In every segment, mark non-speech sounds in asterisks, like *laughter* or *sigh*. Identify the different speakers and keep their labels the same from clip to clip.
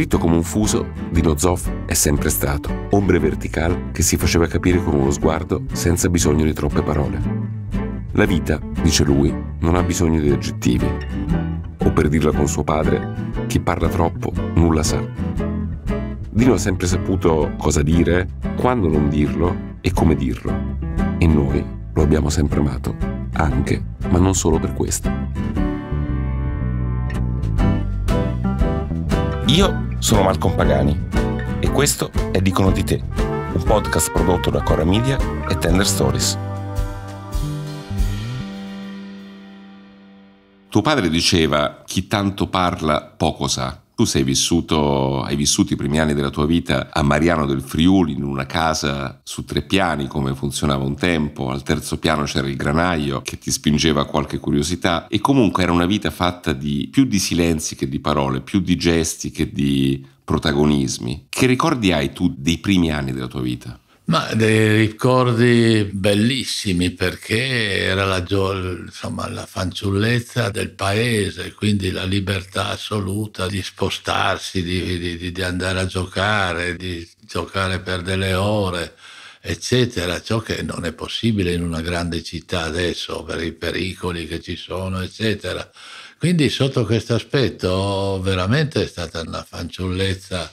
Speaker 1: Dritto come un fuso, Dino Zoff è sempre stato, ombre verticali che si faceva capire con uno sguardo senza bisogno di troppe parole. La vita, dice lui, non ha bisogno di aggettivi. O per dirla con suo padre, chi parla troppo nulla sa. Dino ha sempre saputo cosa dire, quando non dirlo e come dirlo. E noi lo abbiamo sempre amato, anche, ma non solo per questo. Io sono Malcolm Pagani e questo è Dicono di te, un podcast prodotto da Cora Media e Tender Stories. Tuo padre diceva chi tanto parla poco sa. Tu sei vissuto, hai vissuto i primi anni della tua vita a Mariano del Friuli in una casa su tre piani come funzionava un tempo, al terzo piano c'era il granaio che ti spingeva a qualche curiosità e comunque era una vita fatta di più di silenzi che di parole, più di gesti che di protagonismi. Che ricordi hai tu dei primi anni della tua vita? Ma dei ricordi bellissimi perché era la,
Speaker 2: insomma, la fanciullezza del paese, quindi la libertà assoluta di spostarsi, di, di, di andare a giocare, di giocare per delle ore, eccetera, ciò che non è possibile in una grande città adesso per i pericoli che ci sono, eccetera. Quindi sotto questo aspetto veramente è stata una fanciullezza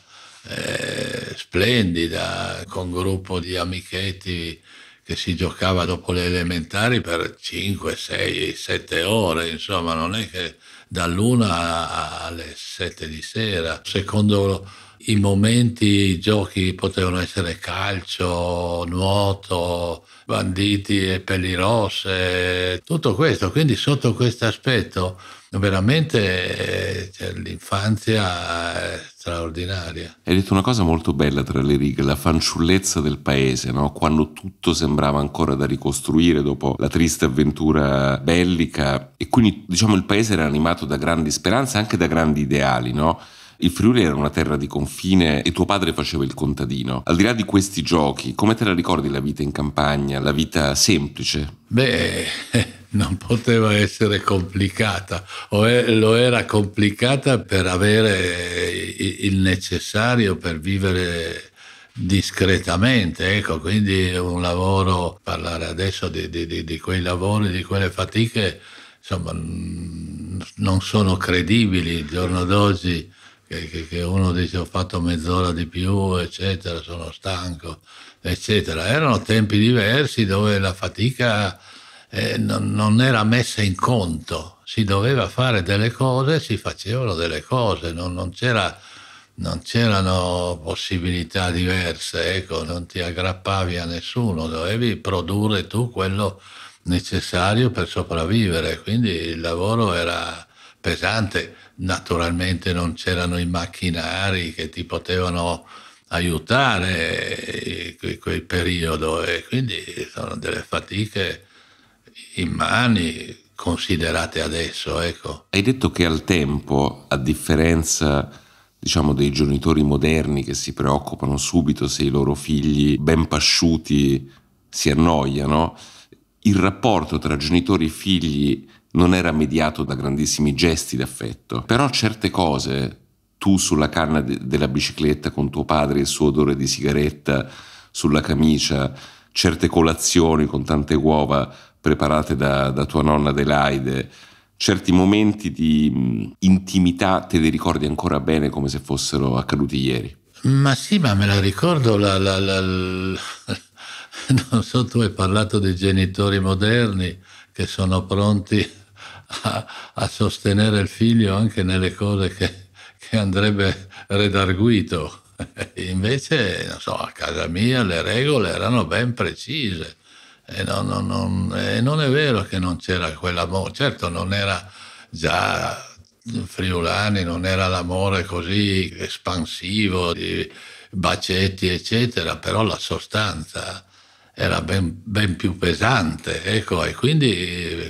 Speaker 2: eh, splendida, con un gruppo di amichetti che si giocava dopo le elementari per 5, 6, 7 ore, insomma non è che dall'una alle 7 di sera. Secondo i momenti i giochi potevano essere calcio, nuoto, banditi e peli rosse, tutto questo. Quindi sotto questo aspetto veramente eh, cioè, l'infanzia straordinaria.
Speaker 1: Hai detto una cosa molto bella tra le righe, la fanciullezza del paese, no? quando tutto sembrava ancora da ricostruire dopo la triste avventura bellica e quindi diciamo il paese era animato da grandi speranze, anche da grandi ideali, no? Il Friuli era una terra di confine e tuo padre faceva il contadino. Al di là di questi giochi, come te la ricordi la vita in campagna, la vita semplice?
Speaker 2: Beh, *laughs* non poteva essere complicata, o è, lo era complicata per avere il necessario per vivere discretamente, ecco, quindi un lavoro, parlare adesso di, di, di quei lavori, di quelle fatiche, insomma, non sono credibili il giorno d'oggi che, uno dice ho fatto mezz'ora di più, eccetera, sono stanco, eccetera. Erano tempi diversi dove la fatica eh, non, non era messa in conto, si doveva fare delle cose, si facevano delle cose, non, non, c'era, non c'erano possibilità diverse, ecco, non ti aggrappavi a nessuno, dovevi produrre tu quello necessario per sopravvivere, quindi il lavoro era pesante, naturalmente non c'erano i macchinari che ti potevano aiutare in eh, quel periodo e eh, quindi sono delle fatiche in mani considerate adesso. Ecco.
Speaker 1: Hai detto che al tempo, a differenza diciamo dei genitori moderni che si preoccupano subito se i loro figli ben pasciuti si annoiano, il rapporto tra genitori e figli non era mediato da grandissimi gesti d'affetto, però certe cose, tu sulla canna de- della bicicletta con tuo padre, il suo odore di sigaretta sulla camicia, certe colazioni con tante uova preparate da, da tua nonna Adelaide, certi momenti di mh, mm, intimità te li ricordi ancora bene come se fossero accaduti ieri?
Speaker 2: Ma sì, ma me la ricordo, la, la, la, *laughs* non so, tu hai parlato dei genitori moderni che sono pronti a, a sostenere il figlio anche nelle cose che, che andrebbe redarguito. *laughs* Invece, so, a casa mia le regole erano ben precise e eh, non, non, non, e non, è vero che non c'era quell'amore, certo non era già friulani, non era l'amore così espansivo di bacetti eccetera, però la sostanza era ben, ben più pesante ecco, e quindi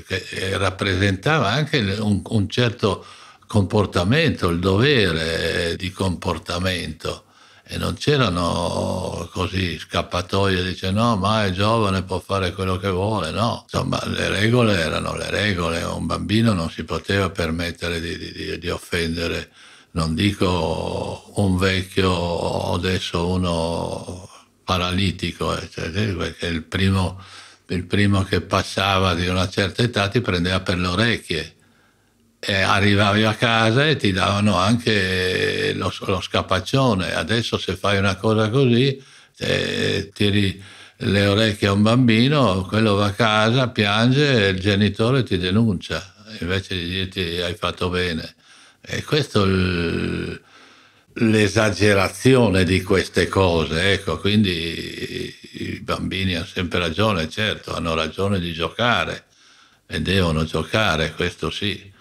Speaker 2: eh, eh, rappresentava anche un, un certo comportamento, il dovere di comportamento e non c'erano così scappatoie, dice no, ma è giovane, può fare quello che vuole, no. Insomma, le regole erano le regole, un bambino non si poteva permettere di, di, di offendere, non dico un vecchio o adesso uno paralitico, eccetera, eh, cioè, eh, perché il primo, il primo che passava di una certa età ti prendeva per le orecchie eh, arrivavi a casa e ti davano anche lo, lo, scapaccione. Adesso se fai una cosa così, eh, tiri le orecchie a un bambino, quello va a casa, piange e il genitore ti denuncia, invece di dirti hai fatto bene. E questo il, l'esagerazione di queste cose, ecco, quindi i bambini hanno sempre ragione, certo, hanno ragione di giocare e devono giocare, questo sì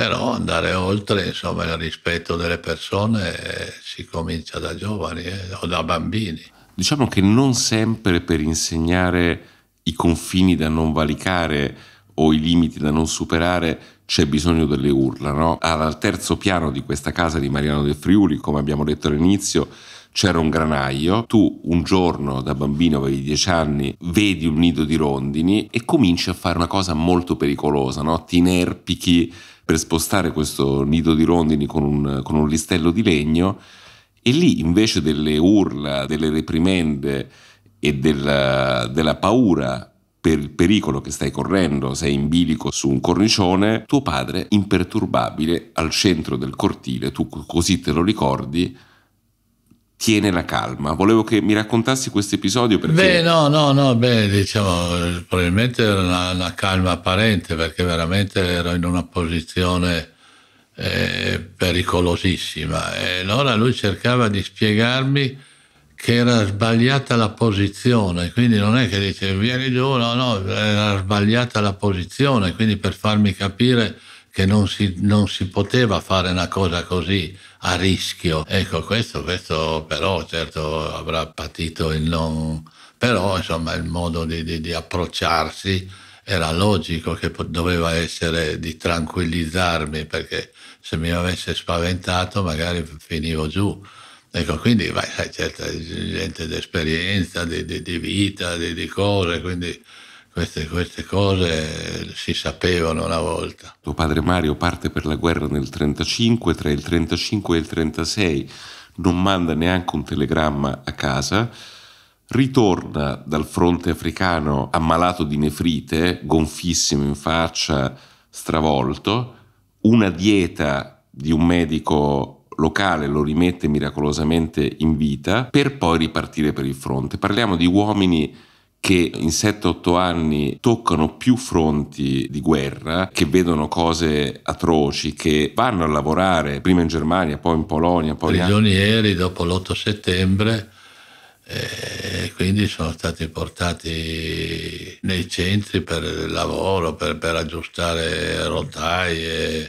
Speaker 2: però andare oltre insomma, il rispetto delle persone eh, si comincia da giovani eh, o da bambini.
Speaker 1: Diciamo che non sempre per insegnare i confini da non valicare o i limiti da non superare c'è bisogno delle urla. No? Al terzo piano di questa casa di Mariano del Friuli, come abbiamo detto all'inizio, c'era un granaio, tu un giorno da bambino avevi dieci anni, vedi un nido di rondini e cominci a fare una cosa molto pericolosa, no? ti inerpichi per spostare questo nido di rondini con un, con un listello di legno e lì invece delle urla, delle reprimende e della, della paura per il pericolo che stai correndo, sei in bilico su un cornicione, tuo padre imperturbabile al centro del cortile, tu così te lo ricordi, tiene la calma. Volevo che mi raccontassi questo episodio perché... Beh,
Speaker 2: no, no, no, beh, diciamo, probabilmente era una, una, calma apparente perché veramente ero in una posizione eh, pericolosissima e allora lui cercava di spiegarmi che era sbagliata la posizione, quindi non è che dice vieni giù, no, no, era sbagliata la posizione, quindi per farmi capire che non si, non si, poteva fare una cosa così a rischio. Ecco, questo, questo però certo avrà patito il non... però insomma il modo di, di, di approcciarsi era logico che doveva essere di tranquillizzarmi perché se mi avesse spaventato magari finivo giù. Ecco, quindi vai, sai, certa gente d'esperienza, di, di, di vita, di, di
Speaker 1: cose, quindi
Speaker 2: queste, queste, cose si sapevano
Speaker 1: una volta. Tuo padre Mario parte per la guerra nel 1935, tra il 1935 e il 1936 non manda neanche un telegramma a casa, ritorna dal fronte africano ammalato di nefrite, gonfissimo in faccia, stravolto, una dieta di un medico locale lo rimette miracolosamente in vita per poi ripartire per il fronte. Parliamo di uomini che in 7-8 anni toccano più fronti di guerra, che vedono cose atroci, che vanno a lavorare prima in Germania, poi in Polonia, poi... Prigionieri dopo l'8 settembre e eh, quindi
Speaker 2: sono stati portati nei centri per lavoro, per, per aggiustare rotaie,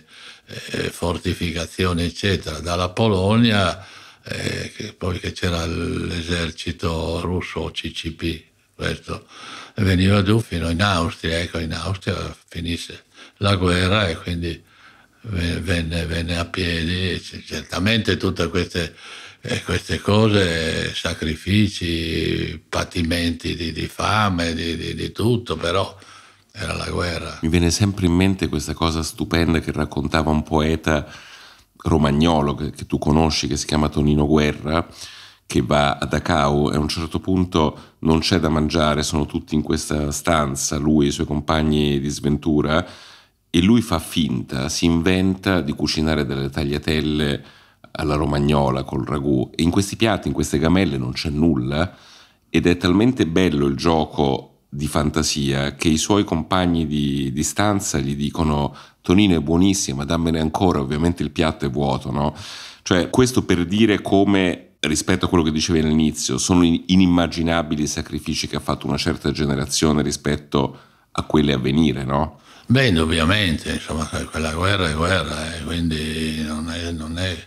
Speaker 2: eh, fortificazioni, eccetera. Dalla Polonia, eh, che poi che c'era l'esercito russo CCP, questo veniva giù fino in Austria, ecco in Austria finisse la guerra e quindi venne, venne a piedi, certamente tutte queste, eh, queste cose, sacrifici, patimenti di, di fame, di, di, di tutto, però
Speaker 1: era la guerra. Mi viene sempre in mente questa cosa stupenda che raccontava un poeta romagnolo che, che, tu conosci, che si chiama Tonino Guerra, che va a Dachau e a un certo punto non c'è da mangiare, sono tutti in questa stanza, lui e i suoi compagni di sventura, e lui fa finta, si inventa di cucinare delle tagliatelle alla romagnola col ragù e in questi piatti, in queste gamelle non c'è nulla ed è talmente bello il gioco di fantasia che i suoi compagni di, di stanza gli dicono Tonino è buonissima, dammene ancora, ovviamente il piatto è vuoto, no? Cioè questo per dire come rispetto a quello che dicevi all'inizio, sono inimmaginabili i sacrifici che ha fatto una certa generazione rispetto a quelle a venire, no? Beh, indubbiamente,
Speaker 2: insomma, quella guerra è guerra, eh, quindi non è, non è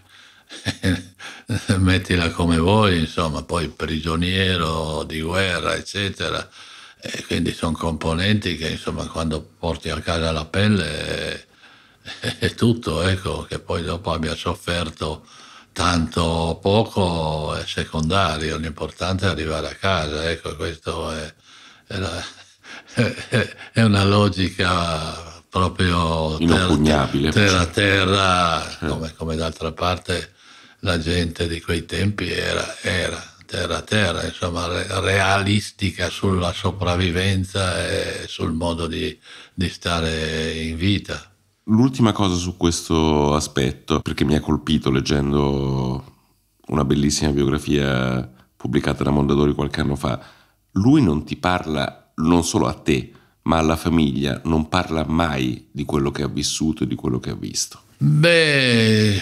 Speaker 2: *laughs* mettila come vuoi, insomma, poi prigioniero di guerra, eccetera. E quindi sono componenti che, insomma, quando porti a casa la pelle è, *laughs* è tutto, ecco, che poi dopo abbia sofferto tanto o poco è secondario, l'importante è arrivare a casa, ecco, questa è, *laughs* è, è, una logica proprio inoppugnabile. Terra, cioè. terra, terra come, come, d'altra parte la gente di quei tempi era, era terra terra, insomma, realistica sulla sopravvivenza e sul modo di, di stare
Speaker 1: in vita. L'ultima cosa su questo aspetto, perché mi ha colpito leggendo una bellissima biografia pubblicata da Mondadori qualche anno fa, lui non ti parla non solo a te, ma alla famiglia, non parla mai di quello che ha vissuto e di quello che ha visto.
Speaker 2: Beh,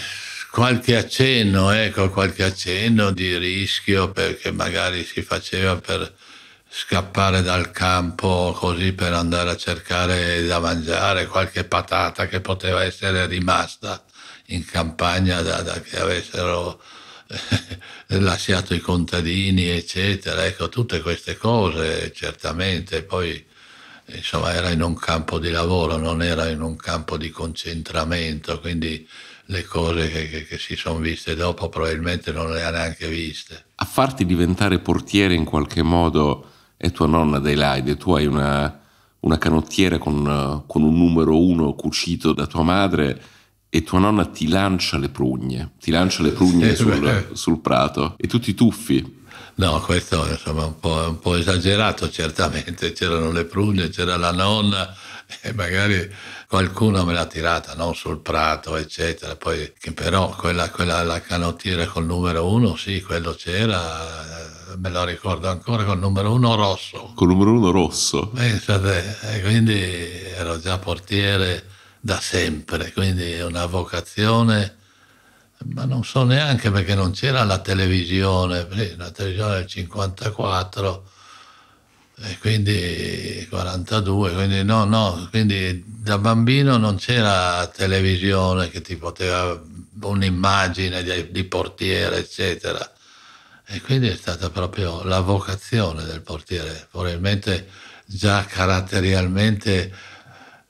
Speaker 2: qualche accenno, ecco, qualche accenno di rischio perché magari si faceva per scappare dal campo così per andare a cercare da mangiare qualche patata che poteva essere rimasta in campagna da, da che avessero eh, *laughs* lasciato i contadini eccetera ecco tutte queste cose certamente poi insomma era in un campo di lavoro non era in un campo di concentramento quindi le cose che, che, che si sono viste dopo probabilmente non le ha neanche viste
Speaker 1: a farti diventare portiere in qualche modo è tua nonna Adelaide, tu hai una, una canottiera con, con, un numero uno cucito da tua madre e tua nonna ti lancia le prugne, ti lancia le prugne sì, sul, sul, prato e tu ti tuffi. No, questo insomma, è un po', un
Speaker 2: po' esagerato certamente, c'erano le prugne, c'era la nonna, e magari qualcuno me l'ha tirata, non sul prato, eccetera. Poi, che però quella, quella, la canottiera col numero uno, sì, quello c'era, eh, me lo ricordo ancora, col numero uno rosso.
Speaker 1: Col numero uno rosso?
Speaker 2: Pensate, e eh, quindi ero già portiere da sempre, quindi una vocazione ma non so neanche perché non c'era la televisione, la televisione del 54 e quindi 42, quindi no, no, quindi da bambino non c'era televisione che ti poteva un'immagine di, di portiere, eccetera. E quindi è stata proprio la vocazione del portiere, probabilmente già caratterialmente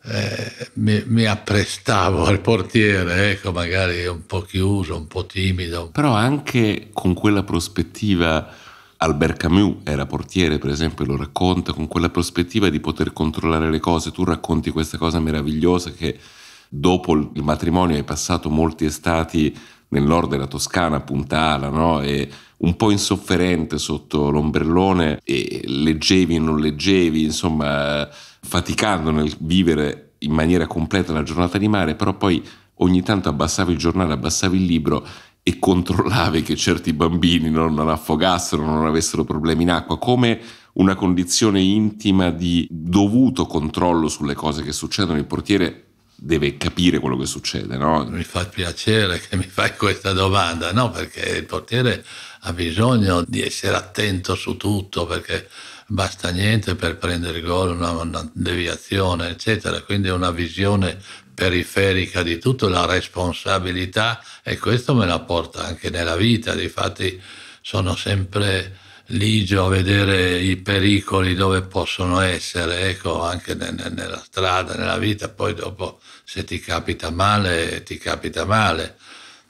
Speaker 2: eh, mi, mi, apprestavo al portiere, ecco, magari un po' chiuso, un po' timido.
Speaker 1: Però anche con quella prospettiva Albert Camus era portiere, per esempio, lo racconta con quella prospettiva di poter controllare le cose. Tu racconti questa cosa meravigliosa che dopo il matrimonio hai passato molti estati nel nord della Toscana, a Puntala, no? E un po' insofferente sotto l'ombrellone e leggevi e non leggevi, insomma, faticando nel vivere in maniera completa la giornata di mare, però poi ogni tanto abbassavi il giornale, abbassavi il libro e controllavi che certi bambini non, non affogassero, non avessero problemi in acqua, come una condizione intima di dovuto controllo sulle cose che succedono. Il portiere deve capire quello che succede, no?
Speaker 2: Mi fa piacere che mi fai questa domanda, no? Perché il portiere ha bisogno di essere attento su tutto, perché basta niente per prendere il gol, una, una deviazione, eccetera. Quindi è una visione periferica di tutto, la responsabilità e questo me la porta anche nella vita, difatti sono sempre ligio a vedere i pericoli dove possono essere, ecco, anche ne, ne, nella strada, nella vita, poi dopo se ti capita male, ti capita male.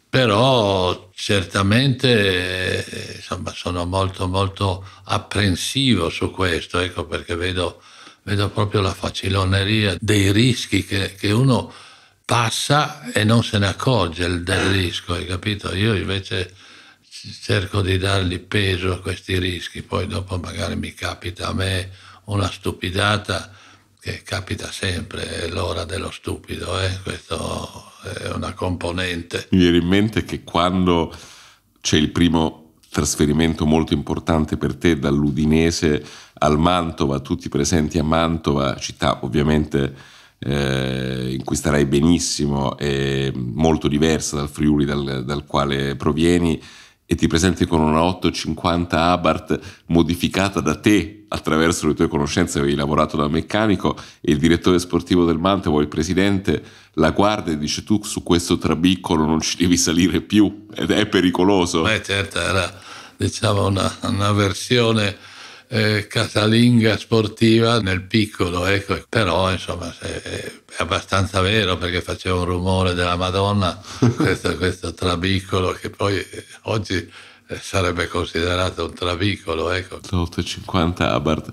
Speaker 2: Però certamente insomma, sono molto molto apprensivo su questo, ecco perché vedo vedo proprio la faciloneria dei rischi che, che uno passa e non se ne accorge del rischio, hai capito? Io invece cerco di dargli peso a questi rischi, poi dopo magari mi capita a me una stupidata che capita sempre, è l'ora dello stupido, eh? questo è una componente.
Speaker 1: Mi viene in mente che quando c'è il primo trasferimento molto importante per te dall'Udinese al Mantova, tutti presenti a Mantova, città ovviamente eh, in cui starai benissimo e molto diversa dal Friuli dal, dal quale provieni e ti presenti con una 850 Abarth modificata da te attraverso le tue conoscenze, avevi lavorato da meccanico e il direttore sportivo del Mantova, il presidente, la guarda e dice tu su questo trabiccolo non ci devi salire più ed è pericoloso. Beh certo,
Speaker 2: era diciamo una, una versione eh, casalinga sportiva nel piccolo, ecco. però insomma è abbastanza vero perché faceva un rumore della Madonna *laughs* questo, questo trabicolo che poi eh, oggi eh, sarebbe considerato un trabicolo. Ecco.
Speaker 1: 850 Abarth.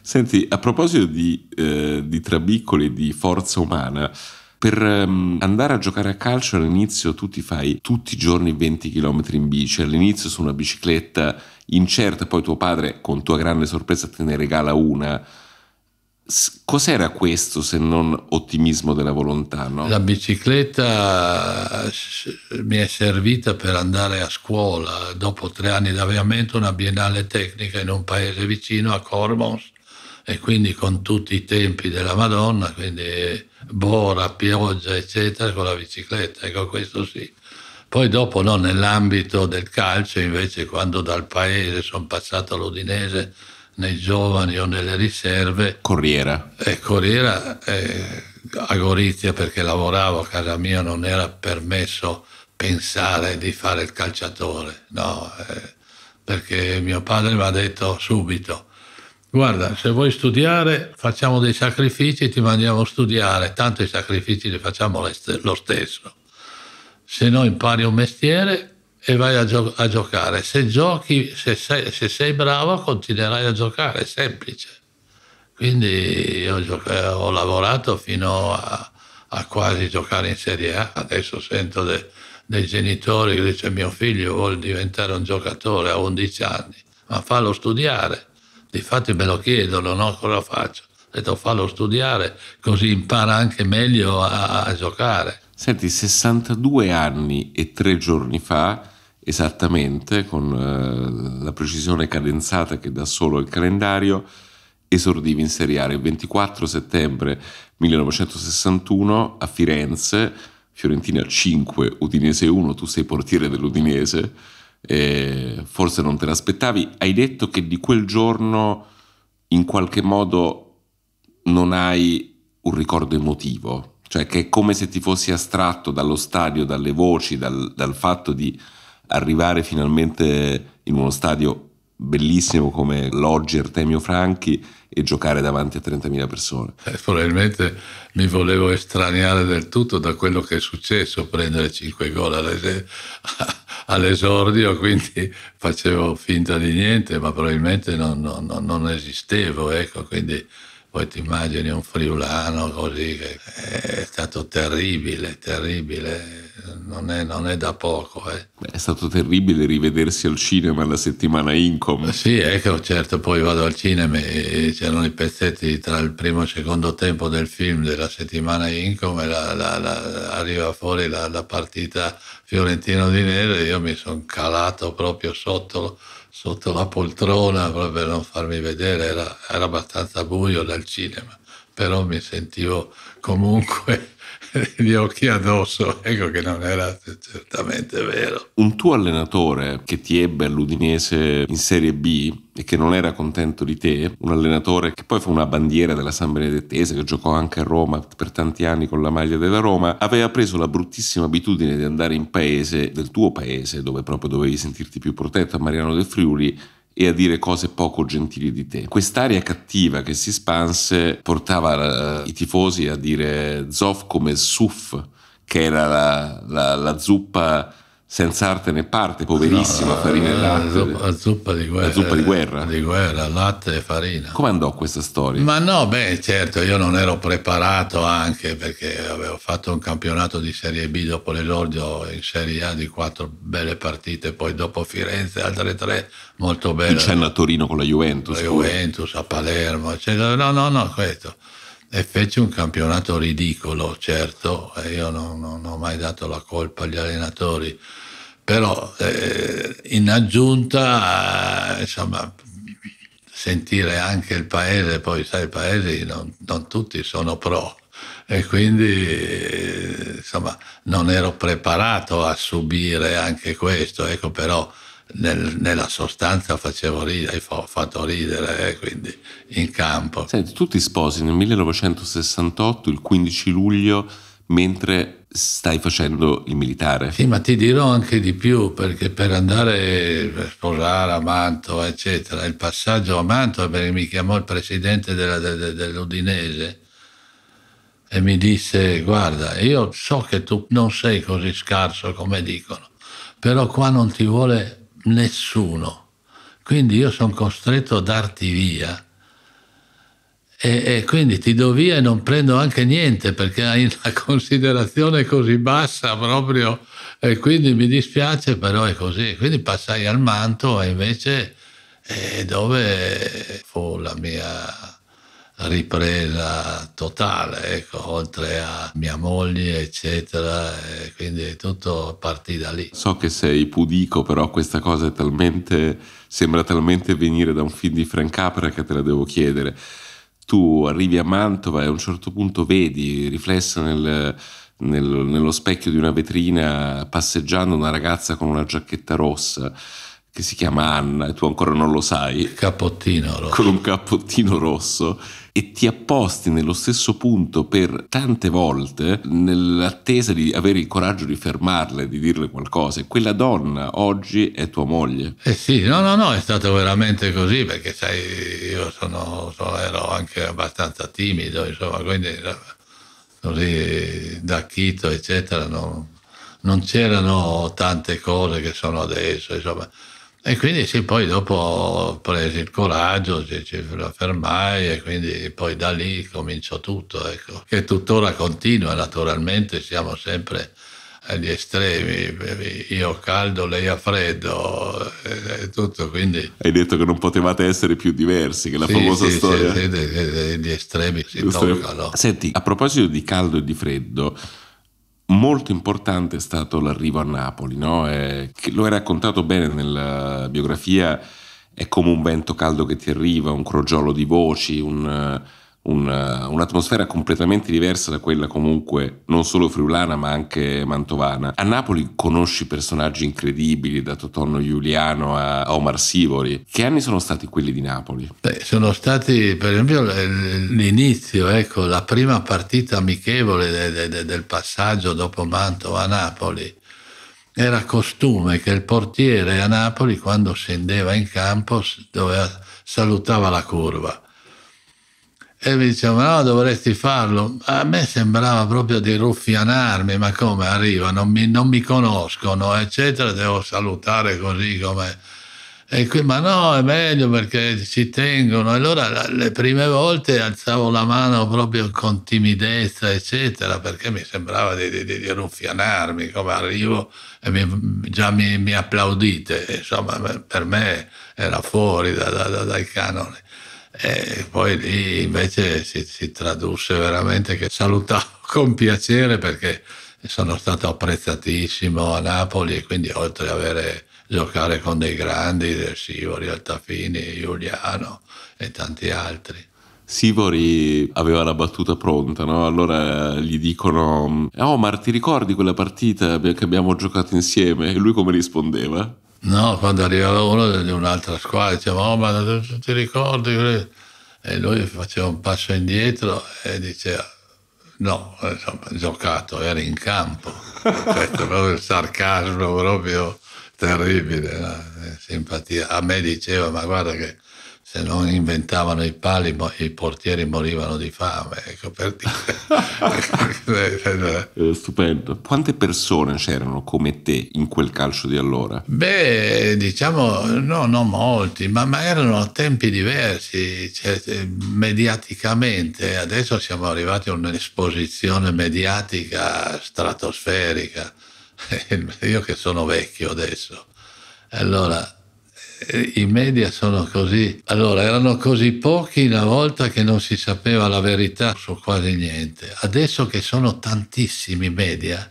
Speaker 1: Senti, a proposito di, eh, di trabicoli e di forza umana, per ehm, andare a giocare a calcio all'inizio tu ti fai tutti i giorni 20 km in bici, all'inizio su una bicicletta incerta poi tuo padre con tua grande sorpresa te ne regala una. Cos'era questo se non ottimismo della volontà? No? La
Speaker 2: bicicletta mi è servita
Speaker 1: per andare
Speaker 2: a scuola. Dopo tre anni di avviamento, una biennale tecnica in un paese vicino a Cormos e quindi con tutti i tempi della Madonna, quindi bora, pioggia, eccetera, con la bicicletta. Ecco, questo sì. Poi dopo no, nell'ambito del calcio invece quando dal paese sono passato all'Udinese nei giovani o nelle riserve. Corriera. Eh, Corriera eh, a Gorizia perché lavoravo a casa mia non era permesso pensare di fare il calciatore, no, eh, perché mio padre mi ha detto subito, guarda, se vuoi studiare facciamo dei sacrifici, ti mandiamo a studiare, tanto i sacrifici li facciamo lo stesso se no impari un mestiere e vai a, gio- a giocare. Se giochi, se sei, se sei, bravo, continuerai a giocare, è semplice. Quindi io gioco- ho lavorato fino a, a, quasi giocare in Serie A, adesso sento de- dei genitori che dicono mio figlio vuole diventare un giocatore a 11 anni, ma fallo studiare. Difatti me lo chiedono, no? Cosa faccio? Ho detto fallo studiare, così impara anche meglio a, a giocare.
Speaker 1: Senti, 62 anni e 3 giorni fa, esattamente, con eh, la precisione cadenzata che dà solo il calendario, esordivi in Serie A il 24 settembre 1961 a Firenze, Fiorentina 5, Udinese 1, tu sei portiere dell'Udinese, eh, forse non te l'aspettavi, hai detto che di quel giorno in qualche modo non hai un ricordo emotivo, cioè che è come se ti fossi astratto dallo stadio, dalle voci, dal, dal fatto di arrivare finalmente in uno stadio bellissimo come l'oggi Artemio Franchi e giocare davanti a 30.000 persone.
Speaker 2: Eh, probabilmente mi volevo estraniare del tutto da quello che è successo, prendere 5 gol *laughs* all'esordio, quindi facevo finta di niente, ma probabilmente non, non, non esistevo, ecco, quindi poi ti immagini un friulano così, è stato terribile, terribile, non è, non è da poco.
Speaker 1: Eh. Beh, è stato terribile rivedersi al cinema la settimana Incom. Eh, sì, ecco, certo, poi vado al cinema
Speaker 2: e c'erano i pezzetti tra il primo e il secondo tempo del film della settimana Incom e la, la, la, arriva fuori la, partita Fiorentino di Nero e io mi sono calato proprio sotto sotto la poltrona proprio per non farmi vedere, era, era abbastanza buio dal cinema, però mi sentivo comunque *laughs* gli occhi addosso, ecco che non era certamente vero.
Speaker 1: Un tuo allenatore che ti ebbe all'Udinese in Serie B e che non era contento di te, un allenatore che poi fu una bandiera della San Benedettese, che giocò anche a Roma per tanti anni con la maglia della Roma, aveva preso la bruttissima abitudine di andare in paese, del tuo paese, dove proprio dovevi sentirti più protetto, a Mariano del Friuli, e a dire cose poco gentili di te. Quest'aria cattiva che si spanse portava eh, i tifosi a dire Zoff come Suf, che era la, la, la zuppa senza arte né parte, poverissima, no, farina e latte. Zuppa, zuppa di guerra, la zuppa di guerra. Di guerra, latte e farina. Come andò questa storia?
Speaker 2: Ma no, beh, certo, io non ero preparato anche perché avevo fatto un campionato di Serie B dopo l'esordio in Serie A di quattro belle partite, poi dopo Firenze altre tre molto belle. C'è a Torino con la Juventus. La Juventus, a Palermo, eccetera. No, no, no, questo e fece un campionato ridicolo, certo, io non, non, ho mai dato la colpa agli allenatori, però eh, in aggiunta, eh, insomma, sentire anche il paese, poi sai, i paesi non, non tutti sono pro e quindi insomma non ero preparato a subire anche questo, ecco però nel, nella sostanza facevo ridere, ho fatto ridere, eh, quindi
Speaker 1: in campo. Senti, tu ti sposi nel 1968, il 15 luglio, mentre stai facendo il militare. Sì, ma ti dirò anche di più, perché
Speaker 2: per andare a sposare a Mantova, eccetera, il passaggio a Mantova, perché mi chiamò il presidente della, de, dell'Udinese e mi disse, guarda, io so che tu non sei così scarso come dicono, però qua non ti vuole nessuno. Quindi io sono costretto a darti via. E, e, quindi ti do via e non prendo anche niente perché hai una *laughs* considerazione così bassa proprio e quindi mi dispiace però è così quindi passai al manto e invece è eh, dove fu la mia ripresa totale, ecco, oltre a mia moglie, eccetera, quindi tutto partì da lì.
Speaker 1: So che sei pudico, però questa cosa è talmente, sembra talmente venire da un film di Frank Capra che te la devo chiedere. Tu arrivi a Mantova e a un certo punto vedi riflessa nel, nel, nello specchio di una vetrina passeggiando una ragazza con una giacchetta rossa che si chiama Anna e tu ancora non lo sai. Cappottino rosso. Con un cappottino rosso e ti apposti nello stesso punto per tante volte nell'attesa di avere il coraggio di fermarle, di dirle qualcosa. E quella donna oggi è tua moglie.
Speaker 2: Eh sì, no, no, no, è stato veramente così perché sai, io sono, sono, ero anche abbastanza timido, insomma, quindi così da Chito, eccetera, non, non c'erano tante cose che sono adesso, insomma e quindi sì, poi dopo ho preso il coraggio, ci, ci fermai e quindi poi da lì cominciò tutto, ecco. che tuttora continua naturalmente, siamo sempre agli estremi, io caldo, lei a freddo, e tutto
Speaker 1: quindi... Hai detto che non potevate essere più diversi, che la sì, famosa sì, storia... Sì,
Speaker 2: gli estremi si toccano.
Speaker 1: Senti, a proposito di caldo e di freddo, Molto importante è stato l'arrivo a Napoli, no? eh, lo hai raccontato bene nella biografia, è come un vento caldo che ti arriva, un crogiolo di voci, un una, eh, un'atmosfera completamente diversa da quella comunque non solo friulana ma anche mantovana. A Napoli conosci personaggi incredibili, da Totonno Giuliano a Omar Sivori. Che anni sono stati quelli di Napoli?
Speaker 2: Beh, sono stati per esempio l'inizio, ecco, la prima partita amichevole de, de, del passaggio dopo Mantova a Napoli. Era costume che il portiere a Napoli quando scendeva in campo doveva, salutava la curva e mi diceva no dovresti farlo a me sembrava proprio di ruffianarmi ma come arriva non mi, non mi conoscono eccetera devo salutare così come e qui ma no è meglio perché ci tengono e allora le prime volte alzavo la mano proprio con timidezza eccetera perché mi sembrava di, di, di ruffianarmi come arrivo e mi, già mi, mi, applaudite insomma per me era fuori da, da, da, dai canoni e poi lì invece si, si tradusse veramente che salutavo *laughs* con piacere perché sono stato apprezzatissimo a Napoli e quindi oltre a avere giocare con dei grandi, Sivori, Altafini, Giuliano e tanti altri.
Speaker 1: Sivori aveva la battuta pronta, no? allora gli dicono: Omar, oh, ti ricordi quella partita che abbiamo giocato insieme? E lui come rispondeva?
Speaker 2: No, quando arrivava uno di un'altra squadra, diceva, oh ma non ti ricordi? E lui faceva un passo indietro e diceva, no, insomma, giocato, era in campo. *laughs* Questo proprio il sarcasmo proprio terribile, no? Eh, simpatia. A me diceva, ma guarda che se non inventavano i pali i portieri morivano di fame. Ecco, per dire. *laughs*
Speaker 1: Eh, stupendo. Quante persone c'erano come te in quel calcio di allora?
Speaker 2: Beh, diciamo, no, non molti, ma, ma erano tempi diversi, cioè, eh, mediaticamente. Adesso siamo arrivati a un'esposizione mediatica stratosferica. *laughs* Io che sono vecchio adesso. Allora, eh, i media sono così. Allora, erano così pochi una volta che non si sapeva la verità su quasi niente. Adesso che sono tantissimi media,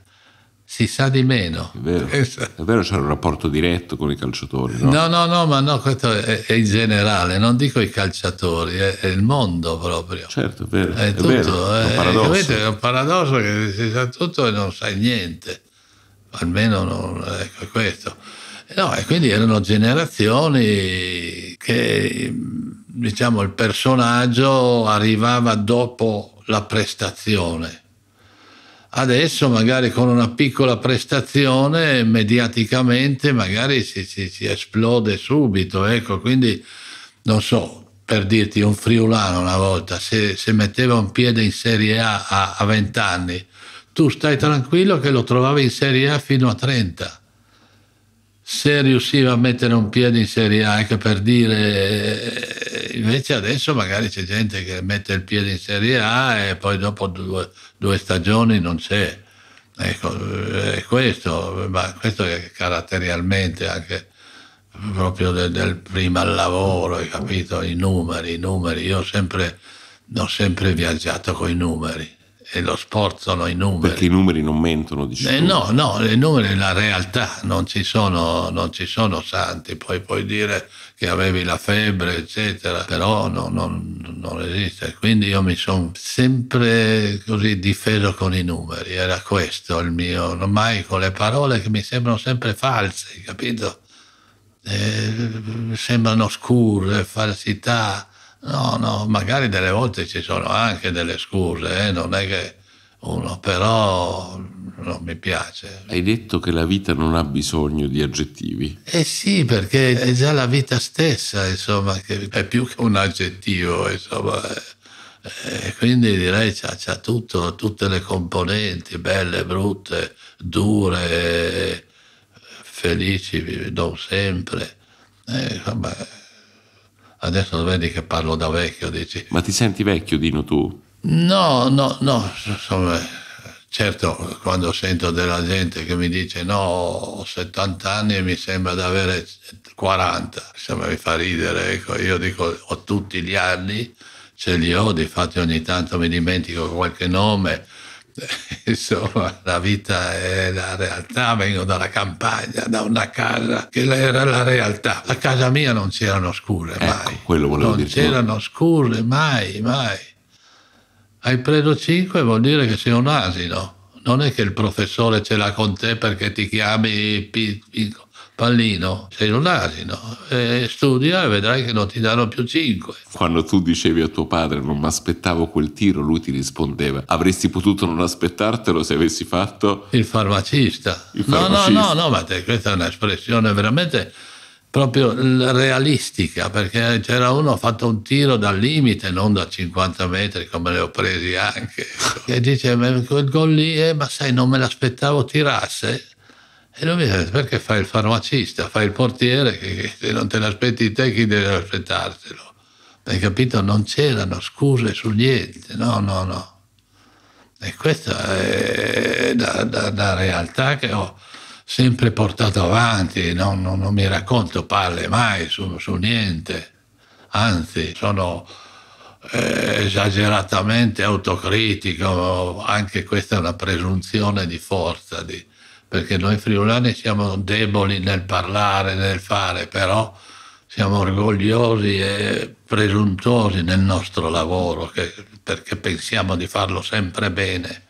Speaker 2: si sa di meno. È
Speaker 1: vero, *laughs* esatto. è vero c'era un rapporto diretto con i calciatori. No,
Speaker 2: no, no, no ma no, questo è, è, in generale, non dico i calciatori, è, è il mondo proprio.
Speaker 1: Certo, è vero. È, tutto, vero, un eh, paradosso. Capite,
Speaker 2: è un paradosso che si sa tutto e non sai niente, almeno non, ecco, è questo. No, e quindi erano generazioni che diciamo il personaggio arrivava dopo la prestazione. Adesso magari con una piccola prestazione mediaticamente magari si, si, si esplode subito, ecco, quindi non so, per dirti un friulano una volta, se, se metteva un piede in Serie A a, a 20 anni, tu stai tranquillo che lo trovavi in Serie A fino a 30 se riusciva a mettere un piede in Serie A, anche per dire, invece adesso magari c'è gente che mette il piede in Serie A e poi dopo due, due stagioni non c'è. Ecco, è questo, ma questo è caratterialmente anche proprio del, del prima lavoro, hai capito? I numeri, i numeri, io sempre, ho sempre viaggiato con i numeri e lo sport sono i numeri.
Speaker 1: Perché i numeri non mentono, diciamo. Eh, no,
Speaker 2: no, i numeri sono la realtà, non ci sono, non ci sono santi, poi puoi dire che avevi la febbre, eccetera, però no, non, non esiste. Quindi io mi sono sempre così difeso con i numeri, era questo il mio, ormai con le parole che mi sembrano sempre false, capito? Eh, sembrano scure, falsità No, no, magari delle volte ci sono anche delle scuse, eh? non è che uno,
Speaker 1: però
Speaker 2: non mi
Speaker 1: piace. Hai detto che la vita non ha bisogno di aggettivi.
Speaker 2: Eh sì, perché è già la vita stessa, insomma, che è più che un aggettivo, insomma. Eh, eh quindi direi c'ha, c'ha tutto, tutte le componenti, belle, brutte, dure, felici, non sempre. Eh, insomma, Adesso vedi che parlo da vecchio, dici.
Speaker 1: Ma ti senti vecchio, Dino, tu?
Speaker 2: No, no, no, insomma, eh, certo quando sento della gente che mi dice no, ho 70 anni e mi sembra di avere 40, insomma mi fa ridere, ecco, io dico ho tutti gli anni, ce li ho, di fatto ogni tanto mi dimentico qualche nome, *laughs* Insomma, la vita è la realtà, vengo dalla campagna, da una casa che era la realtà. A casa mia non c'erano scure ecco, mai.
Speaker 1: Quello Ecco, non dirci. c'erano
Speaker 2: scure mai, mai. Hai preso 5 vuol dire che sei un asino. Non è che il professore ce l'ha con te perché ti chiami Pico pallino, sei un asino, e studia e vedrai che non ti danno più 5.
Speaker 1: Quando tu dicevi a tuo padre non mi aspettavo quel tiro, lui ti rispondeva avresti potuto non aspettartelo se avessi fatto... Il farmacista.
Speaker 2: Il farmacista. No, no, no, no, ma te, questa è un'espressione veramente proprio realistica, perché c'era uno che ha fatto un tiro dal limite, non da 50 metri, come le ho presi anche. *laughs* E dice, quel gol lì, eh, ma sai, non me l'aspettavo tirasse. E lui mi dice, perché fai il farmacista, fai il portiere, che, se non te l'aspetti te chi deve aspettartelo? Hai capito? Non c'erano scuse su niente, no, no, no. E questa è la realtà che ho sempre portato avanti, no? non, non, mi racconto palle mai su, su niente, anzi sono eh, esageratamente autocritico, anche questa è una presunzione di forza, di, perché noi friulani siamo deboli nel parlare, nel fare, però siamo orgogliosi e presuntuosi nel nostro lavoro che, perché pensiamo di farlo sempre bene.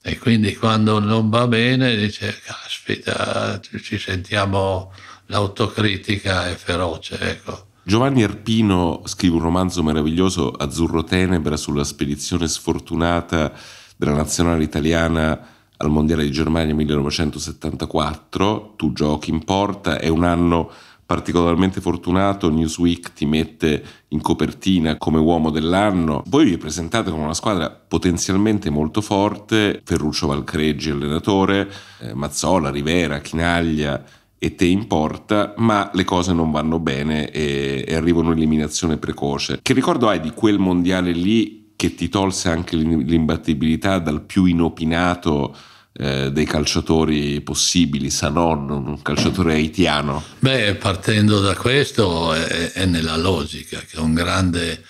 Speaker 2: E quindi quando non va bene dice, caspita, ci sentiamo, l'autocritica è feroce. Ecco.
Speaker 1: Giovanni Arpino scrive un romanzo meraviglioso, Azzurro Tenebra, sulla spedizione sfortunata della nazionale italiana al Mondiale di Germania 1974, tu giochi in porta, è un anno particolarmente fortunato, Newsweek ti mette in copertina come uomo dell'anno, voi vi presentate con una squadra potenzialmente molto forte, Ferruccio Valcreggi allenatore, eh, Mazzola, Rivera, Chinaglia e te in porta, ma le cose non vanno bene e, e arriva un'eliminazione precoce. Che ricordo hai di quel mondiale lì che ti tolse anche l'imbattibilità dal più inopinato eh, dei calciatori possibili, Sanon, un calciatore haitiano?
Speaker 2: Beh, partendo da questo è, è nella logica che un grande,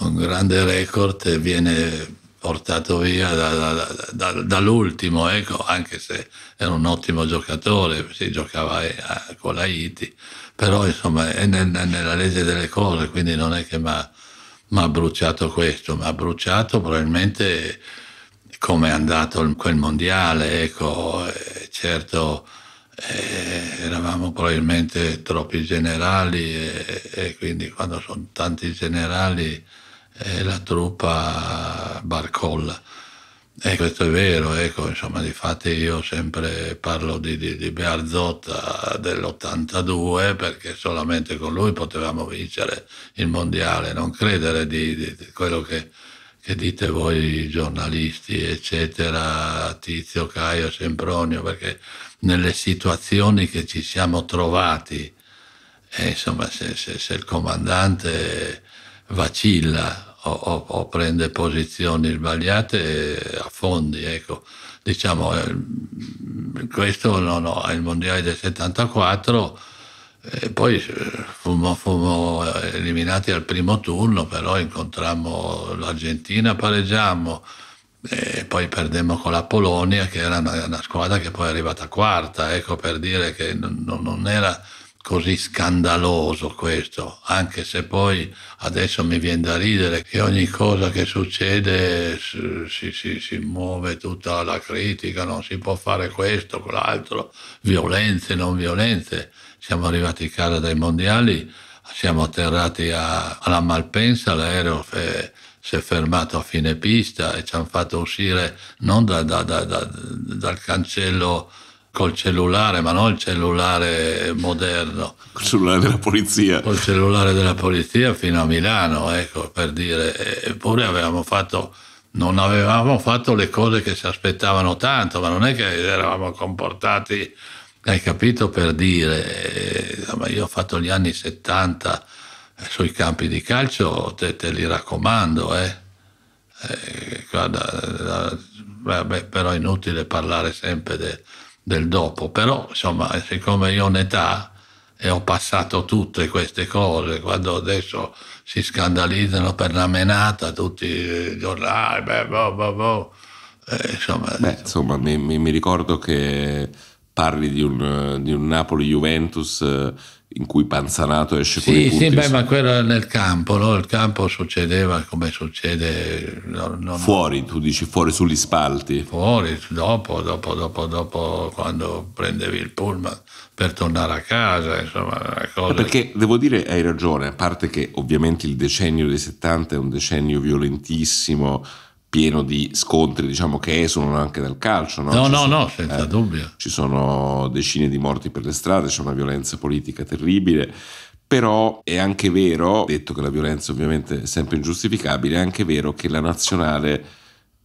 Speaker 2: un grande record viene portato via da, da, da, dall'ultimo, ecco, anche se era un ottimo giocatore, si giocava a, a, con l'Haiti, però insomma è nel, nella legge delle cose, quindi non è che ma mi ha bruciato questo, mi ha bruciato probabilmente come è andato quel mondiale, ecco, eh, certo eh, eravamo probabilmente troppi generali e, eh, e, quindi quando sono tanti generali eh, la truppa barcolla. Eh, questo è vero, ecco, insomma, difatti io sempre parlo di, di, di Bearzotta dell'82 perché solamente con lui potevamo vincere il mondiale, non credere di, di quello che, che, dite voi giornalisti, eccetera, Tizio, Caio, Sempronio, perché nelle situazioni che ci siamo trovati, eh, insomma, se, se, se il comandante vacilla o, o prende posizioni sbagliate a fondi. Ecco. Diciamo, eh, questo no, no, il mondiale del 74 e eh, poi eh, fummo, fummo, eliminati al primo turno, però incontrammo l'Argentina, pareggiamo, e poi perdemmo con la Polonia che era una, una squadra che poi è arrivata quarta, ecco per dire che non, non era così scandaloso questo, anche se poi adesso mi viene da ridere che ogni cosa che succede si, si, si muove tutta la critica, non si può fare questo, quell'altro, violenze, non violenze. Siamo arrivati casa dai mondiali, siamo atterrati a, alla Malpensa, l'aereo fe, si è fermato a fine pista e ci hanno fatto uscire non da, da, da, dal cancello col cellulare, ma non il cellulare moderno. Col cellulare della polizia. Col cellulare della polizia fino a Milano, ecco, per dire. Eppure avevamo fatto, non avevamo fatto le cose che si aspettavano tanto, ma non è che eravamo comportati, hai capito, per dire. Ma io ho fatto gli anni 70 eh, sui campi di calcio, te, te li raccomando, eh. eh guarda, eh, vabbè, però è inutile parlare sempre del del dopo, però insomma, siccome io ho un'età e ho passato tutte queste cose, quando adesso si scandalizzano per la menata tutti i giornali, beh, boh, boh, boh. Eh, insomma,
Speaker 1: beh, insomma mi, mi, ricordo che parli di un, di un Napoli-Juventus eh, in cui Panzanato esce fuori. sì, Sì, beh, ma
Speaker 2: quello nel campo, no? il campo succedeva come succede... No, no, fuori, tu
Speaker 1: dici fuori sugli
Speaker 2: spalti? Fuori, dopo, dopo, dopo, dopo, quando prendevi il pullman per tornare a casa,
Speaker 1: insomma, cosa... Perché, devo dire, hai ragione, a parte che ovviamente il decennio dei 70 è un decennio violentissimo, pieno di scontri diciamo che esulano anche dal calcio no no no, sono, no
Speaker 2: senza eh, dubbio
Speaker 1: ci sono decine di morti per le strade c'è una violenza politica terribile però è anche vero detto che la violenza ovviamente è sempre ingiustificabile è anche vero che la nazionale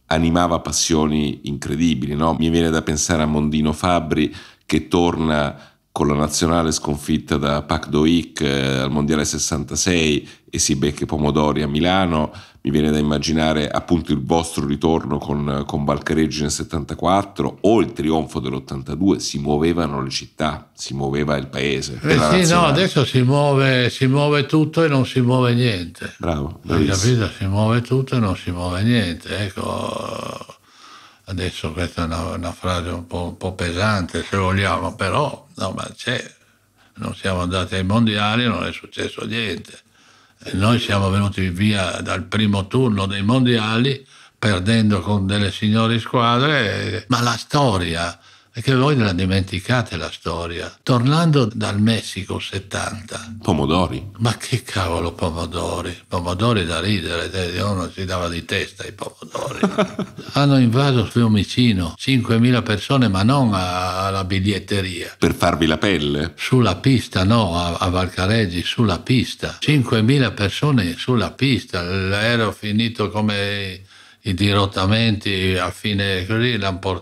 Speaker 1: animava passioni incredibili no? mi viene da pensare a Mondino Fabbri che torna con la nazionale sconfitta da Pac Doic eh, al Mondiale 66 e si becca Pomodori a Milano, mi viene da immaginare appunto il vostro ritorno con, con Balcareggi nel 74 o il trionfo dell'82, si muovevano le città, si muoveva il paese. Eh sì, no, adesso
Speaker 2: si muove, si muove, tutto e non si muove niente.
Speaker 1: Bravo, capito? Si
Speaker 2: muove tutto e non si muove niente. Ecco, adesso questa è una, una frase un po', un po' pesante se vogliamo, però No, ma c'è. Non siamo andati ai mondiali, non è successo niente. E noi siamo venuti via dal primo turno dei mondiali perdendo con delle signori squadre, ma la storia perché voi la dimenticate la storia. Tornando dal Messico 70. Pomodori. Ma che cavolo pomodori? Pomodori da ridere, uno si dava di testa i pomodori. *laughs* Hanno invaso Fiumicino 5.000 persone, ma non alla biglietteria.
Speaker 1: Per farvi la pelle?
Speaker 2: Sulla pista, no, a, a Valcareggi, sulla pista. 5.000 persone sulla pista, l'aereo finito come i dirottamenti a fine così,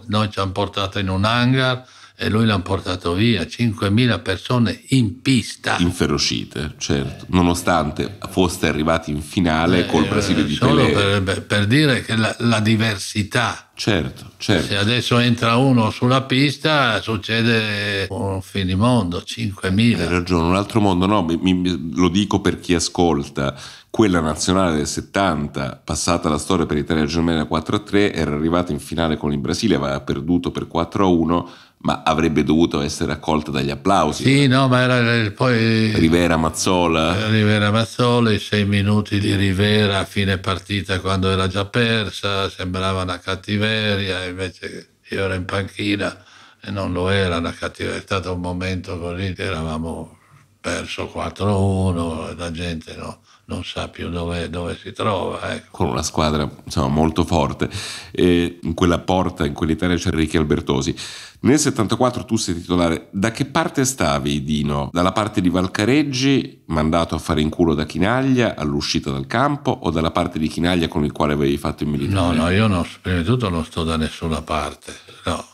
Speaker 2: noi ci hanno portato in un hangar e lui l'ha portato via, 5.000 persone in
Speaker 1: pista. Inferocite, certo, nonostante foste arrivati in finale eh, col Brasile di solo Pelé.
Speaker 2: Per, per dire che la, la, diversità.
Speaker 1: Certo, certo. Se
Speaker 2: adesso entra uno sulla pista succede un finimondo, 5.000.
Speaker 1: Hai ragione, un altro mondo, no, mi, mi, lo dico per chi ascolta quella nazionale del 70, passata la storia per l'Italia e Germania 4-3, era arrivata in finale con il Brasile, aveva perduto per 4-1, ma avrebbe dovuto essere accolta dagli applausi. Sì, no, ma era
Speaker 2: eh, poi... Eh, Rivera
Speaker 1: Mazzola. Eh,
Speaker 2: Rivera Mazzola, i sei minuti di Rivera a fine partita quando era già persa, sembrava una cattiveria, invece io ero in panchina e non lo era una cattiveria, è stato un momento così che eravamo perso 4-1, la gente no non sa più dove, dove si trova. Ecco.
Speaker 1: Con una squadra insomma, molto forte. E in quella porta, in quell'Italia c'è Enrico Albertosi. Nel 74 tu sei titolare. Da che parte stavi, Dino? Dalla parte di Valcareggi, mandato a fare in culo da Chinaglia all'uscita dal campo, o dalla parte di Chinaglia con il quale avevi fatto il militare? No, no, io non,
Speaker 2: prima di tutto non sto da nessuna parte, no.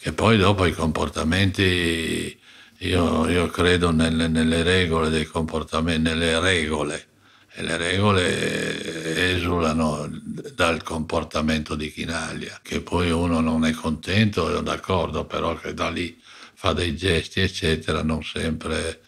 Speaker 2: Che poi dopo i comportamenti, io, io credo nelle, nelle regole dei comportamenti, nelle regole le regole esulano dal comportamento di Chinaglia, che poi uno non è contento, è d'accordo, però che da lì fa dei gesti, eccetera, non sempre,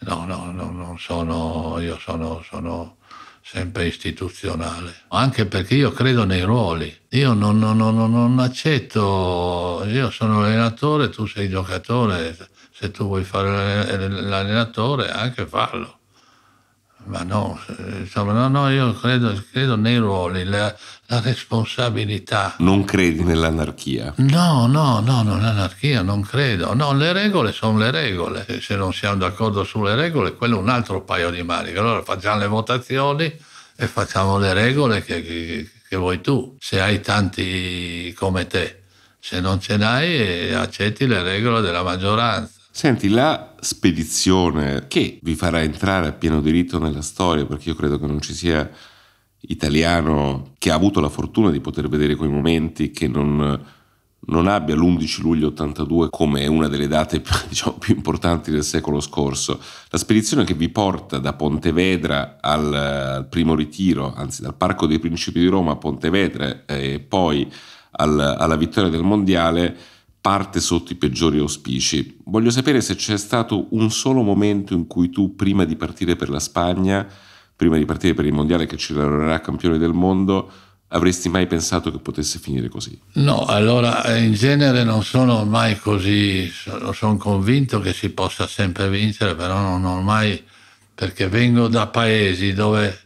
Speaker 2: no, no, no non sono, io sono, sono sempre istituzionale, anche perché io credo nei ruoli, io non, non, non, non accetto, io sono allenatore, tu sei giocatore, se tu vuoi fare l'allenatore anche fallo ma no, eh, insomma, no, no, io credo, credo nei ruoli, la, la, responsabilità.
Speaker 1: Non credi nell'anarchia? No, no, no,
Speaker 2: no, l'anarchia non credo. No, le regole sono le regole. Eh, se non siamo d'accordo sulle regole, quello è un altro paio di maniche. Allora facciamo le votazioni e facciamo le regole che, che, che vuoi tu, se hai tanti come te. Se non ce n'hai, eh, accetti le regole della maggioranza.
Speaker 1: Senti, la spedizione che vi farà entrare a pieno diritto nella storia, perché io credo che non ci sia italiano che ha avuto la fortuna di poter vedere quei momenti che non, non abbia l'11 luglio 82 come una delle date *laughs* diciamo, più importanti del secolo scorso. La spedizione che vi porta da Pontevedra al, al primo ritiro, anzi dal Parco dei Principi di Roma a Pontevedra eh, e poi al, alla vittoria del Mondiale, parte sotto i peggiori auspici. Voglio sapere se c'è stato un solo momento in cui tu, prima di partire per la Spagna, prima di partire per il mondiale che ci lavorerà campione del mondo, avresti mai pensato che potesse finire così?
Speaker 2: No, allora eh, in genere non sono mai così, sono convinto che si possa sempre vincere, però non ho mai, perché vengo da paesi dove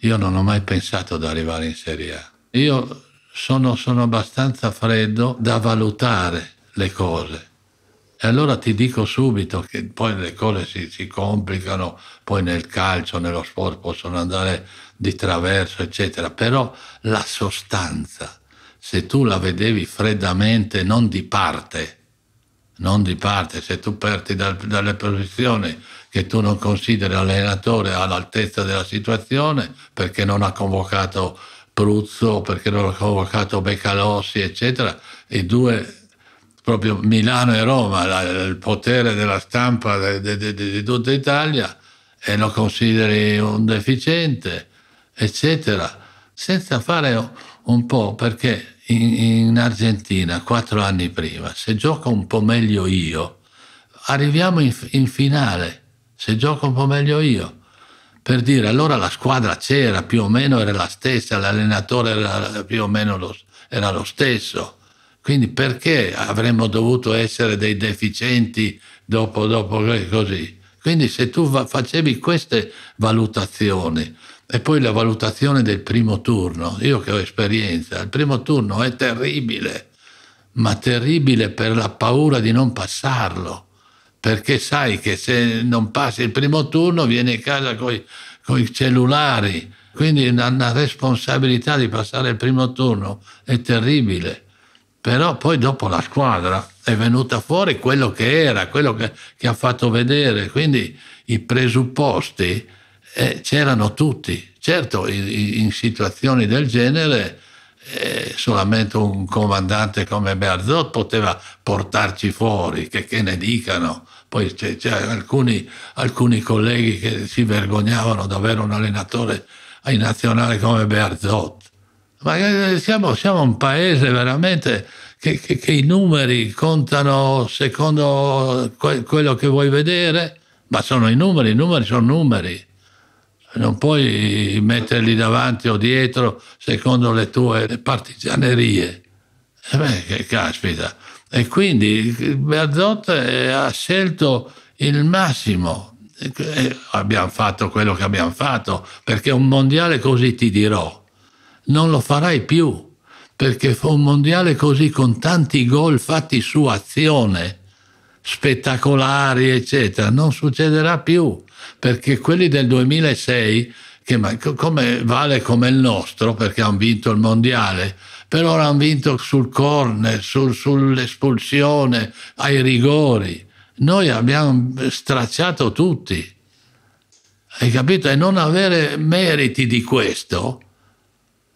Speaker 2: io non ho mai pensato di arrivare in Serie A. Io sono, sono abbastanza freddo da valutare le cose. E allora ti dico subito che poi le cose si, si, complicano, poi nel calcio, nello sport possono andare di traverso, eccetera, però la sostanza, se tu la vedevi freddamente, non di parte, non di parte, se tu perdi dal, dalle posizioni che tu non consideri allenatore all'altezza della situazione perché non ha convocato Pruzzo perché non ho convocato Beccalossi, eccetera, e due proprio Milano e Roma, la, il potere della stampa di, di, di, di tutta Italia e lo consideri un deficiente, eccetera, senza fare un po' perché in, in Argentina, quattro anni prima, se gioco un po' meglio io, arriviamo in, in finale, se gioco un po' meglio io per dire allora la squadra c'era, più o meno era la stessa, l'allenatore era più o meno lo, era lo stesso. Quindi perché avremmo dovuto essere dei deficienti dopo, dopo così? Quindi se tu facevi queste valutazioni e poi la valutazione del primo turno, io che ho esperienza, il primo turno è terribile, ma terribile per la paura di non passarlo perché sai che se non passi il primo turno vieni a casa con i cellulari, quindi la, la responsabilità di passare il primo turno è terribile. Però poi dopo la squadra è venuta fuori quello che era, quello che, che ha fatto vedere, quindi i presupposti eh, c'erano tutti. Certo, in, in situazioni del genere eh, solamente un comandante come Berzot poteva portarci fuori, che, che ne dicano, poi c'è, alcuni, alcuni, colleghi che si vergognavano di avere un allenatore in nazionale come Berzot. Ma eh, siamo, siamo un paese veramente che, che, che, i numeri contano secondo que, quello che vuoi vedere, ma sono i numeri, i numeri sono numeri. Non puoi metterli davanti o dietro secondo le tue partigianerie. E eh beh, che caspita, e quindi Berzot eh, ha scelto il massimo. E eh, abbiamo fatto quello che abbiamo fatto, perché un mondiale così ti dirò, non lo farai più, perché fu un mondiale così con tanti gol fatti su azione, spettacolari, eccetera, non succederà più, perché quelli del 2006, che come, vale come il nostro, perché hanno vinto il mondiale, per ora hanno vinto sul corner, sul, sull'espulsione, ai rigori. Noi abbiamo stracciato tutti, hai capito? E non avere meriti di questo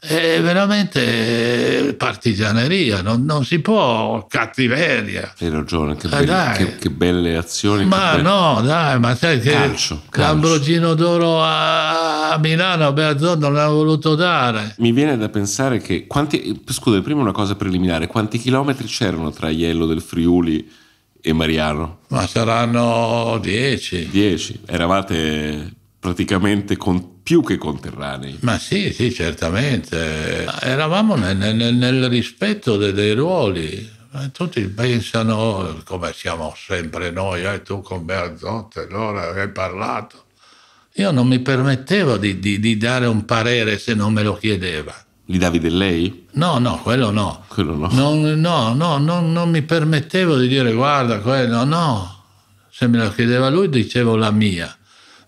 Speaker 2: è veramente eh, partigianeria, non, non si può
Speaker 1: cattiveria. Hai ragione, che, ah, belle, che, che belle, azioni. Ma belle... no, dai,
Speaker 2: ma sai che calcio, calcio. l'Ambrogino d'oro a, a Milano, Beazzon non l'ha voluto
Speaker 1: dare. Mi viene da pensare che, quanti, scusa, prima una cosa preliminare, quanti chilometri c'erano tra Iello del Friuli e Mariano? Ma saranno 10. 10, eravate praticamente con, più che conterranei. Ma sì, sì,
Speaker 2: certamente. Eravamo nel, nel, nel rispetto dei, dei ruoli. Tutti pensano, come siamo sempre noi, eh, tu con Beazzotte, allora hai parlato. Io non mi permettevo di, di, di dare un parere se non me
Speaker 1: lo chiedeva. Gli davi del lei?
Speaker 2: No, no, quello no. Quello no. Non, no, no, non, non, mi permettevo di dire guarda quello, no. Se me lo chiedeva lui dicevo la mia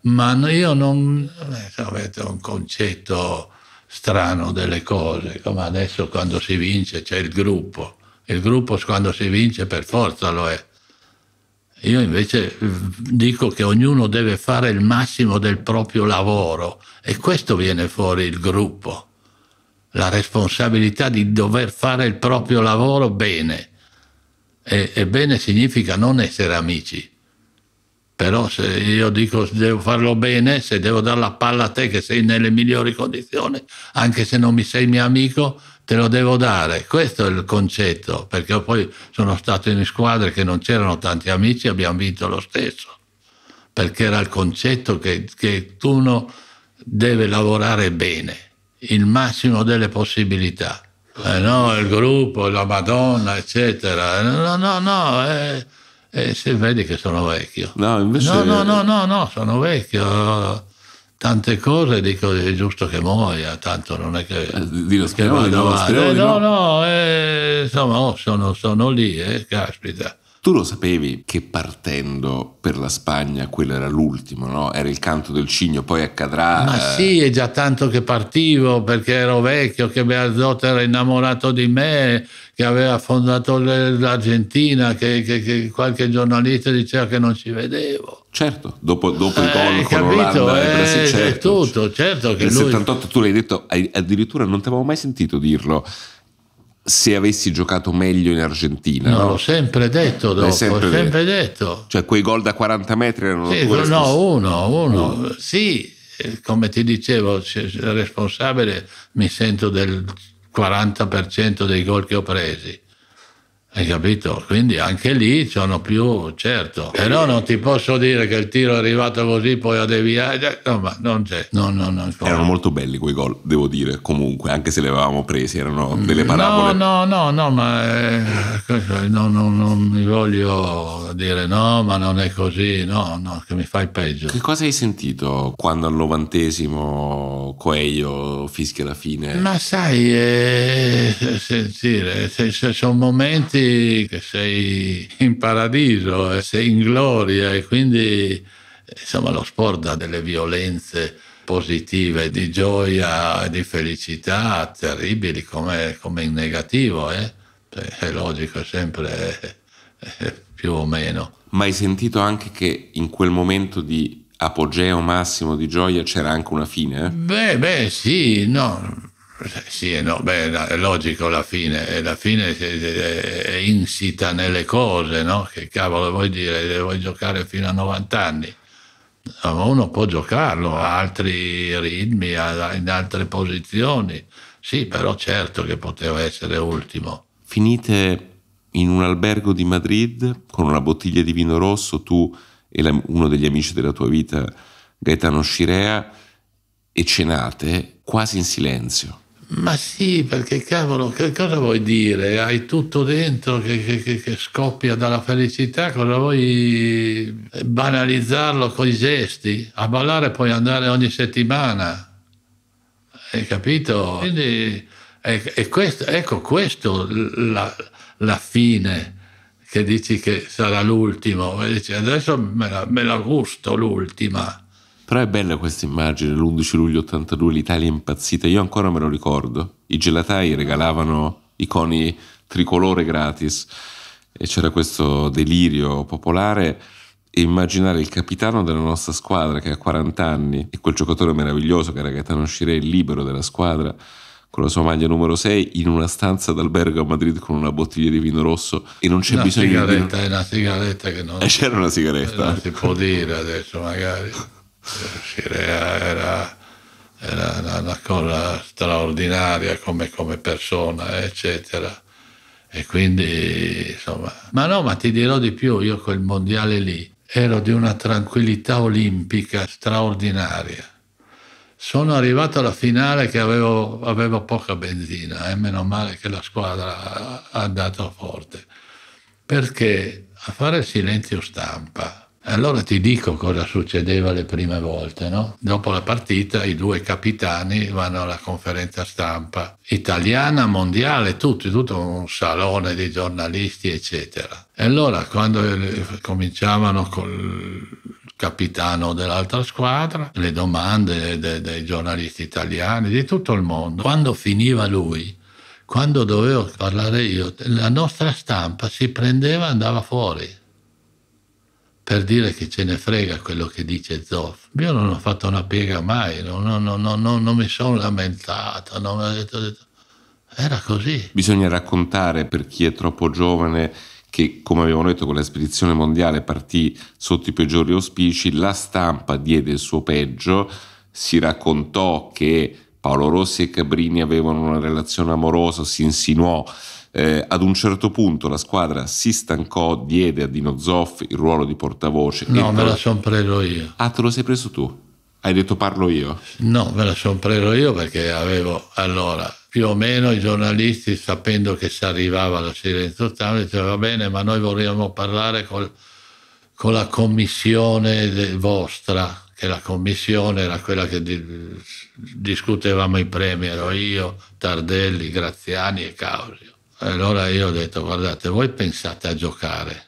Speaker 2: ma io non... Eh, avete un concetto strano delle cose, come adesso quando si vince c'è il gruppo, il gruppo quando si vince per forza lo è. Io invece dico che ognuno deve fare il massimo del proprio lavoro e questo viene fuori il gruppo, la responsabilità di dover fare il proprio lavoro bene. E, e bene significa non essere amici, però se io dico devo farlo bene, se devo dare la palla a te che sei nelle migliori condizioni, anche se non mi sei mio amico, te lo devo dare. Questo è il concetto, perché poi sono stato in squadre che non c'erano tanti amici e abbiamo vinto lo stesso, perché era il concetto che, che uno deve lavorare bene, il massimo delle possibilità. Eh no, il gruppo, la Madonna, eccetera. No, no, no. Eh e eh, se vedi che sono vecchio. No, invece... no, no, no, no, no, sono vecchio. Tante cose dico è giusto che muoia, tanto
Speaker 1: non è che... Eh, dillo, speriamo, che vado no, eh, no,
Speaker 2: no, eh, insomma, oh,
Speaker 1: sono, sono, lì, eh, caspita. Tu lo sapevi che partendo per la Spagna quello era l'ultimo, no? Era il canto del cigno, poi accadrà... Ma eh,
Speaker 2: sì, è già tanto che partivo perché ero vecchio, che Bearzot era innamorato di me, che aveva fondato l'Argentina, che, che, che qualche giornalista diceva che non ci vedevo. Certo,
Speaker 1: dopo, dopo il gol eh, con l'Olanda eh, e Brasile, eh, certo, tutto, certo che nel lui... 78 tu l'hai detto, addirittura non ti avevo mai sentito dirlo, se avessi giocato meglio in Argentina. No, no? l'ho
Speaker 2: sempre detto, dopo, sempre, sempre
Speaker 1: detto. Cioè quei gol da 40 metri erano... Sì, no, stessa...
Speaker 2: uno, uno. Sì, eh, come ti dicevo, responsabile mi sento del 40% dei gol che ho presi hai capito? Quindi anche lì sono più certo. Però non ti posso dire che il tiro è arrivato così, poi ha deviato. Eh, no, ma non
Speaker 1: c'è. No, no, no, erano molto belli quei gol, devo dire, comunque, anche se li avevamo presi, erano delle parabole.
Speaker 2: No, no, no, no ma eh, no, no, non mi voglio dire no, ma non è così, no, no, che mi fai
Speaker 1: peggio. Che cosa hai sentito quando al novantesimo Coelho fischia la fine?
Speaker 2: Ma sai, eh, sentire, se, se sono momenti senti che sei in paradiso e eh, sei in gloria e quindi insomma lo sport dà delle violenze positive di gioia e di felicità terribili come, come in negativo, eh? Cioè, è logico, è sempre
Speaker 1: eh, più o meno. Ma hai sentito anche che in quel momento di apogeo massimo di gioia c'era anche una fine? Eh?
Speaker 2: Beh, beh, sì, no,
Speaker 1: sì e no, beh, è logico la fine, la fine è
Speaker 2: insita nelle cose, no? Che cavolo vuoi dire, vuoi giocare fino a 90 anni? Uno può giocarlo a altri ritmi, in altre posizioni, sì, però certo che poteva essere ultimo.
Speaker 1: Finite in un albergo di Madrid con una bottiglia di vino rosso, tu e uno degli amici della tua vita, Gaetano Scirea, e cenate quasi in silenzio.
Speaker 2: Ma sì, perché cavolo, che cosa vuoi dire? Hai tutto dentro che, che, che scoppia dalla felicità, cosa vuoi banalizzarlo con i gesti? A ballare puoi andare ogni settimana, hai capito? Quindi è, è questo, ecco questo la, la, fine che dici che sarà l'ultimo, dici adesso me la, me la gusto
Speaker 1: l'ultima. Però è bella questa immagine, l'11 luglio 82 l'Italia è impazzita, io ancora me lo ricordo. I gelatai regalavano i coni tricolore gratis e c'era questo delirio popolare e immaginare il capitano della nostra squadra che ha 40 anni e quel giocatore meraviglioso che era Gaetano Scirei, libero della squadra, con la sua maglia numero 6 in una stanza d'albergo a Madrid con una bottiglia di vino rosso e non c'è una bisogno di... Una sigaretta, è una
Speaker 2: sigaretta che non... E eh, c'era una sigaretta. Non si può dire adesso magari era, era una, una, cosa straordinaria come, come persona, eccetera. E quindi, insomma, ma no, ma ti dirò di più, io quel mondiale lì ero di una tranquillità olimpica straordinaria. Sono arrivato alla finale che avevo, avevo poca benzina, e eh? meno male che la squadra ha dato forte, perché a fare silenzio stampa allora ti dico cosa succedeva le prime volte, no? Dopo la partita i due capitani vanno alla conferenza stampa italiana, mondiale, tutti, tutto un salone di giornalisti, eccetera. E allora quando eh, cominciavano col capitano dell'altra squadra, le domande dei, dei giornalisti italiani, di tutto il mondo, quando finiva lui, quando dovevo parlare io, la nostra stampa si prendeva e andava fuori per dire che ce ne frega quello che dice Zoff. Io non ho fatto una piega mai, non, non, non, non mi sono lamentato,
Speaker 1: era così. Bisogna raccontare per chi è troppo giovane che, come abbiamo detto, con la spedizione mondiale partì sotto i peggiori auspici, la stampa diede il suo peggio, si raccontò che Paolo Rossi e Cabrini avevano una relazione amorosa, si insinuò. Eh, ad un certo punto la squadra si stancò, diede a Dino Zoff il ruolo di portavoce. No, me la sono preso io. Ah, te lo sei preso tu? Hai detto parlo io? No,
Speaker 2: me la sono preso io
Speaker 1: perché avevo
Speaker 2: allora più o meno i giornalisti sapendo che si arrivava alla Silenzio Town dicevano va bene ma noi vorremmo parlare col, con la commissione de, vostra che la commissione era quella che di, discutevamo i premi, ero io, Tardelli, Graziani e Causio. Allora io ho detto, guardate, voi
Speaker 1: pensate a giocare,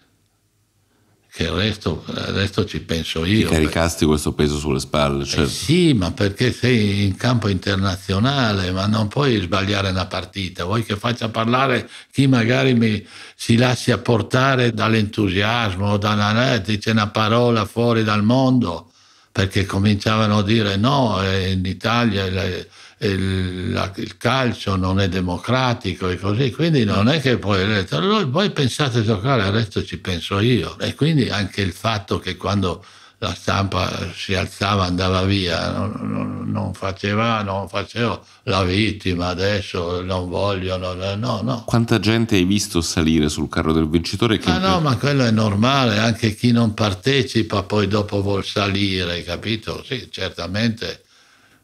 Speaker 1: che il resto, il resto ci penso io. Ti caricasti questo peso sulle spalle. Eh certo. Eh
Speaker 2: sì, ma perché sei in campo internazionale, ma non puoi sbagliare una partita, vuoi che faccia parlare chi magari mi, si lascia portare dall'entusiasmo, da una, eh, dice una parola fuori dal mondo perché cominciavano a dire no, eh, in Italia eh, il, il, il calcio non è democratico e così, quindi non è che poi detto, voi pensate a giocare, il resto ci penso io. E quindi anche il fatto che quando la stampa si alzava, andava via, non, non, non faceva, non facevo la vittima, adesso non vogliono, eh, no, no.
Speaker 1: Quanta gente hai visto salire sul carro
Speaker 2: del vincitore? Che... Ah no, ma quello è normale, anche chi non partecipa poi dopo vuol salire, capito? Sì, certamente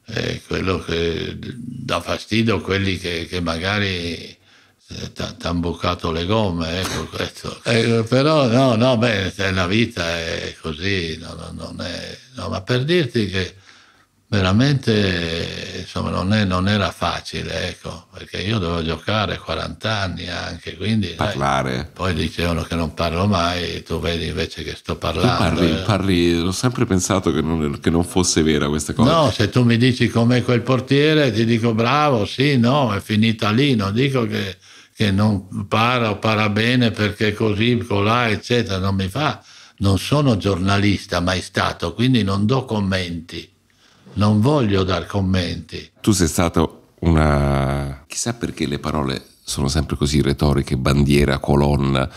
Speaker 2: è quello che dà fastidio a quelli che, che magari ti hanno bucato le gomme, ecco questo. Eh, però no, no, beh, la vita è così, no, no, non è, no, ma per dirti che veramente insomma, non, è, non, era facile, ecco, perché io dovevo giocare 40 anni anche, quindi... Parlare. Dai, poi dicevano che non parlo mai, tu vedi invece che sto parlando. Tu parli, eh.
Speaker 1: parli ho sempre pensato che non, che non, fosse vera questa cosa. No,
Speaker 2: se tu mi dici com'è quel portiere, ti dico bravo, sì, no, è finita lì, non dico che che non para o para bene perché così, colà, eccetera, non mi fa. Non sono giornalista mai stato, quindi non do commenti. Non voglio dar commenti.
Speaker 1: Tu sei stato una... chissà perché le parole sono sempre così retoriche, bandiera, colonna,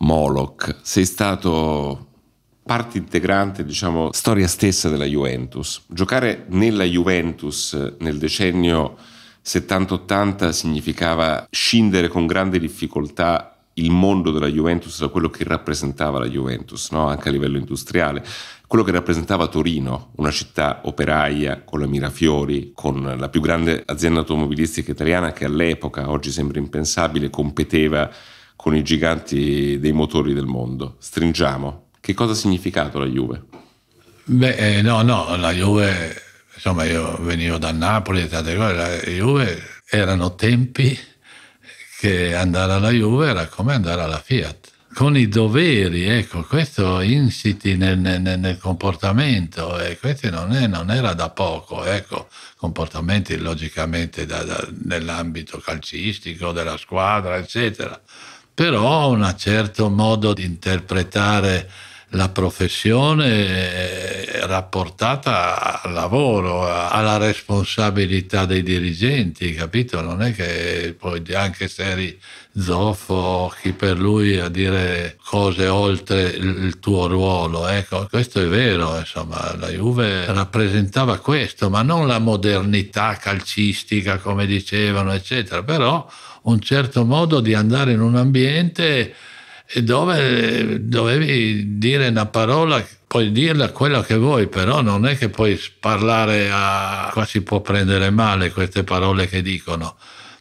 Speaker 1: Moloch. Sei stato parte integrante, diciamo, storia stessa della Juventus. Giocare nella Juventus eh, nel decennio 70-80 significava scindere con grande difficoltà il mondo della Juventus da quello che rappresentava la Juventus, no? anche a livello industriale, quello che rappresentava Torino, una città operaia con la Mirafiori, con la più grande azienda automobilistica italiana che all'epoca, oggi sembra impensabile, competeva con i giganti dei motori del mondo. Stringiamo. Che cosa ha significato la Juve?
Speaker 2: Beh, eh, no, no, la Juve insomma io venivo da Napoli e tante cose, la Juve erano tempi che andare alla Juve era come andare alla Fiat. Con i doveri, ecco, questo insiti nel, nel, nel comportamento e questo non, è, non, era da poco, ecco, comportamenti logicamente da, da, nell'ambito calcistico, della squadra, eccetera, però un certo modo di interpretare la professione rapportata al lavoro, alla responsabilità dei dirigenti, capito? Non è che poi anche se eri zoffo, chi per lui a dire cose oltre il tuo ruolo, ecco, questo è vero, insomma, la Juve rappresentava questo, ma non la modernità calcistica come dicevano, eccetera, però un certo modo di andare in un ambiente dove dovevi dire una parola, puoi dirla quella che vuoi, però non è che puoi parlare a... qua si può prendere male queste parole che dicono.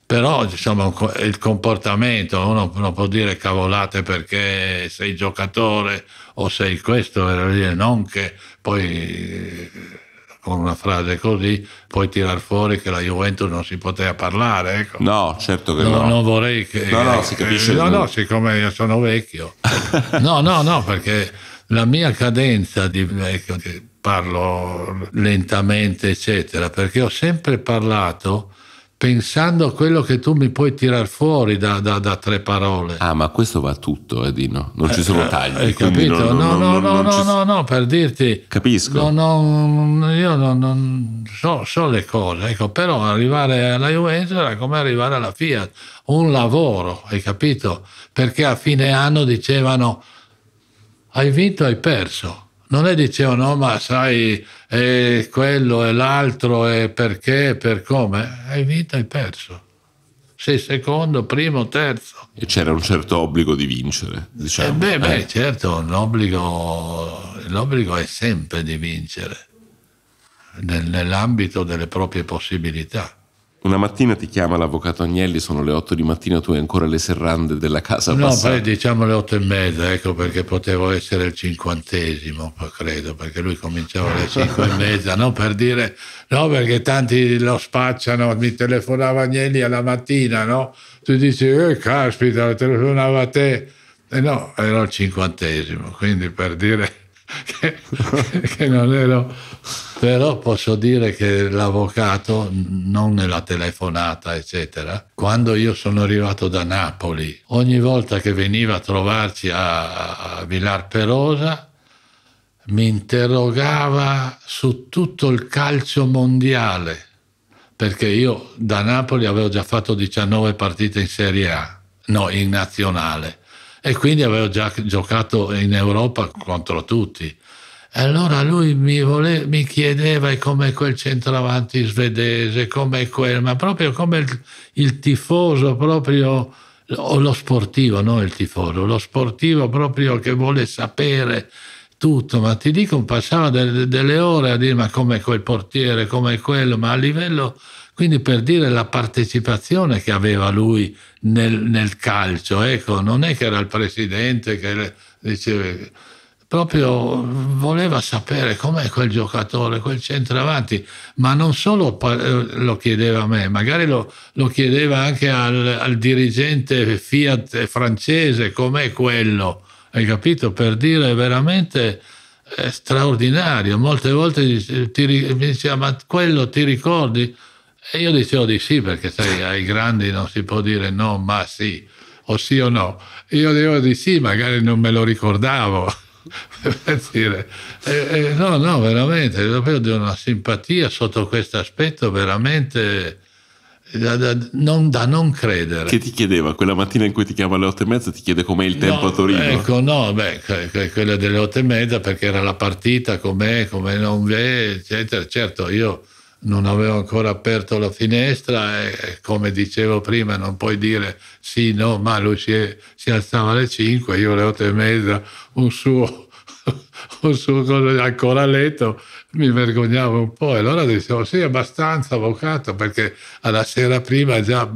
Speaker 2: Però insomma, il comportamento, uno non può dire cavolate perché sei giocatore o sei questo, non che poi con una frase così puoi tirar fuori che la Juventus non si poteva parlare. Ecco. No, certo che no, no. Non vorrei che... No, no, si capisce. No, no, siccome io sono vecchio. *laughs* no, no, no, perché la mia cadenza di vecchio, che parlo lentamente, eccetera, perché ho sempre parlato pensando a quello che tu mi puoi tirar fuori da, da, da tre parole. Ah, ma questo va tutto, Edino. Eh, non ci sono eh, eh, tagli. Hai capito? Non, no, no, non, no, no, ci... no, no, per dirti... Capisco. No, io non, so, so, le cose, ecco, però arrivare alla Juventus era come arrivare alla Fiat. Un lavoro, hai capito? Perché a fine anno dicevano hai vinto, hai perso non è dicevo no ma sai è quello e l'altro e perché e per come hai vinto hai perso sei secondo primo terzo
Speaker 1: e c'era un certo obbligo di vincere diciamo. Eh beh, beh eh.
Speaker 2: certo l'obbligo, l'obbligo è sempre di vincere nell'ambito delle proprie possibilità
Speaker 1: una mattina ti chiama l'avvocato Agnelli, sono le 8 di mattina, tu hai ancora le serrande della casa no, passata. poi diciamo
Speaker 2: le 8 e mezza, ecco perché potevo essere il cinquantesimo, credo, perché lui cominciava alle 5 e mezza, non per dire, no perché tanti lo spacciano, mi telefonava Agnelli alla mattina, no? Tu dici, eh caspita, telefonava a te, e no, ero il cinquantesimo, quindi per dire *laughs* che, che non ero però posso dire che l'avvocato, non nella telefonata, eccetera, quando io sono arrivato da Napoli, ogni volta che veniva a trovarci a, a Villar Perosa, mi interrogava su tutto il calcio mondiale, perché io da Napoli avevo già fatto 19 partite in Serie A, no, in nazionale, e quindi avevo già giocato in Europa contro tutti. Allora lui mi, voleva, mi chiedeva come quel centravanti svedese, come quel, ma proprio come il, il tifoso, proprio o lo sportivo, non il tifoso, lo sportivo proprio che vuole sapere tutto, ma ti dico, passava delle, delle ore a dire ma come quel portiere, come quello, ma a livello, quindi per dire la partecipazione che aveva lui nel, nel calcio, ecco, non è che era il presidente che diceva proprio voleva sapere com'è quel giocatore, quel centravanti, ma non solo eh, lo chiedeva a me, magari lo, lo chiedeva anche al, al, dirigente Fiat francese com'è quello, hai capito? Per dire veramente eh, straordinario, molte volte ti, mi diceva ma quello ti ricordi? E io dicevo di sì perché sai ai grandi non si può dire no ma sì o sì o no, io dicevo di sì magari non me lo ricordavo. *laughs* per dire, eh, eh, no, no, veramente, l'europeo di una simpatia sotto questo aspetto veramente
Speaker 1: da, da, non, da, non, credere. Che ti chiedeva quella mattina in cui ti chiama alle otto e mezza? Ti chiede com'è il tempo no, a Torino? Ecco,
Speaker 2: no, beh, quella delle otto e mezza perché era la partita, com'è, come non v'è, eccetera. Certo, io non avevo ancora aperto la finestra e come dicevo prima non puoi dire sì, no, ma lui si, è, si alzava alle 5, io alle 8 e mezza, un suo, *laughs* un suo cosa, ancora a letto, mi vergognavo un po' e allora dicevo sì, abbastanza avvocato perché alla sera prima già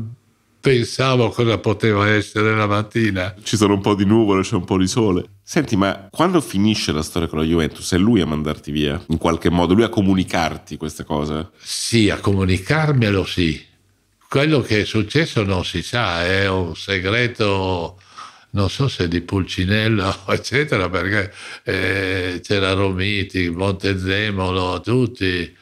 Speaker 2: pensavo cosa poteva essere la mattina.
Speaker 1: Ci sono un po' di nuvole, c'è un po' di sole. Senti, ma quando finisce la storia con la Juventus è lui a mandarti via, in qualche modo, lui a comunicarti questa cosa? Sì, a comunicarmelo sì.
Speaker 2: Quello che è successo non si sa, è un segreto non so se di Pulcinella, *laughs* eccetera, perché eh, c'era Romiti, Montezemolo, tutti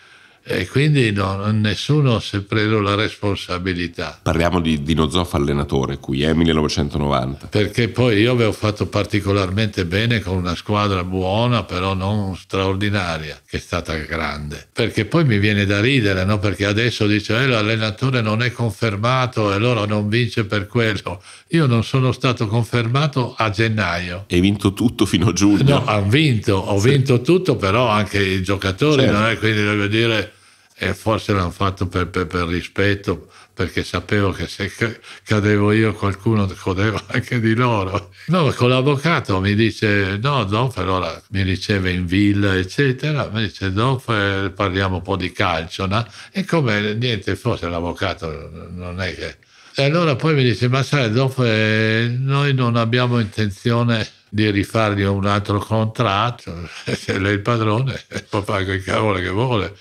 Speaker 2: e quindi no, nessuno si è preso la responsabilità.
Speaker 1: Parliamo di Dino Zoff allenatore qui, è eh, 1990.
Speaker 2: Perché poi io avevo fatto particolarmente bene con una squadra buona, però non straordinaria, che è stata grande. Perché poi mi viene da ridere, no? perché adesso dice eh, l'allenatore non è confermato e allora non vince per quello. Io non sono stato confermato a gennaio.
Speaker 1: Hai vinto tutto fino a giugno.
Speaker 2: No, hanno vinto, ho vinto tutto, però anche i giocatori, certo. no? quindi voglio dire e forse l'hanno fatto per, per, per, rispetto, perché sapevo che se cadevo io qualcuno cadeva *laughs* anche di loro. No, con l'avvocato mi dice, no, Donf allora mi riceve in villa, eccetera, mi dice, Donf eh, parliamo un po' di calcio, no? e come niente, forse l'avvocato non è che... E allora poi mi dice, ma sai, Donf, eh, noi non abbiamo intenzione di rifargli un altro contratto, *laughs* se lei è il padrone, *laughs* può fare quel cavolo che vuole.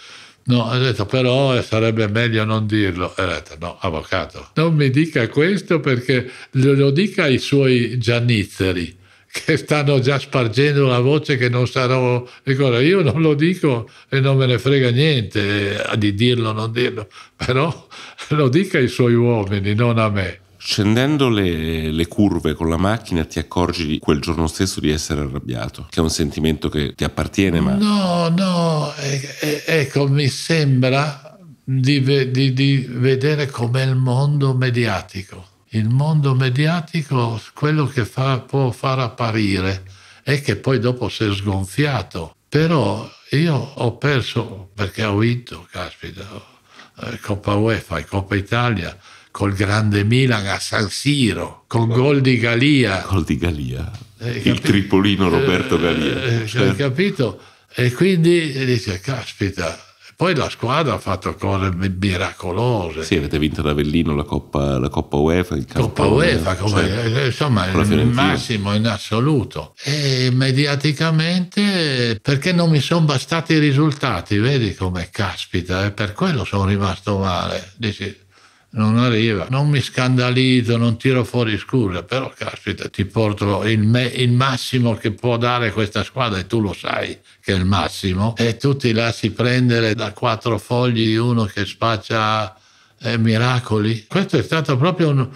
Speaker 2: No, ha detto però eh, sarebbe meglio non dirlo. ha detto no, avvocato, non mi dica questo perché lo dica ai suoi giannizzeri che stanno già spargendo la voce che non sarò ricordo. Io non lo dico e non me ne frega niente eh, di dirlo o non dirlo, però lo dica ai suoi uomini, non a me.
Speaker 1: Scendendo le, le, curve con la macchina ti accorgi quel giorno stesso di essere arrabbiato, che è un sentimento che ti appartiene, ma...
Speaker 2: No, no, e, e, ecco, mi sembra di, di, di vedere com'è il mondo mediatico. Il mondo mediatico, quello che fa, può far apparire è che poi dopo si è sgonfiato. Però io ho perso, perché ho vinto, caspita, Coppa UEFA, Coppa Italia, col grande Milan a San Siro, con gol di Galia. Gol di Galia,
Speaker 1: eh, il capi- tripolino eh, Roberto Galia. Eh, certo. Hai
Speaker 2: capito? E quindi
Speaker 1: dice, caspita, poi la squadra ha fatto cose miracolose. Sì, avete vinto ad Avellino la Coppa, la Coppa UEFA. Il Coppa UEFA, come, cioè, insomma, il massimo
Speaker 2: in assoluto. E mediaticamente, perché non mi sono bastati i risultati, vedi come caspita, e eh? per quello sono rimasto male. Dici, non arriva. Non mi scandalizzo, non tiro fuori scusa, però caspita, ti porto il, me, il, massimo che può dare questa squadra e tu lo sai che è il massimo e tu ti lasci prendere da quattro fogli di uno che spaccia eh, miracoli. Questo è stato proprio un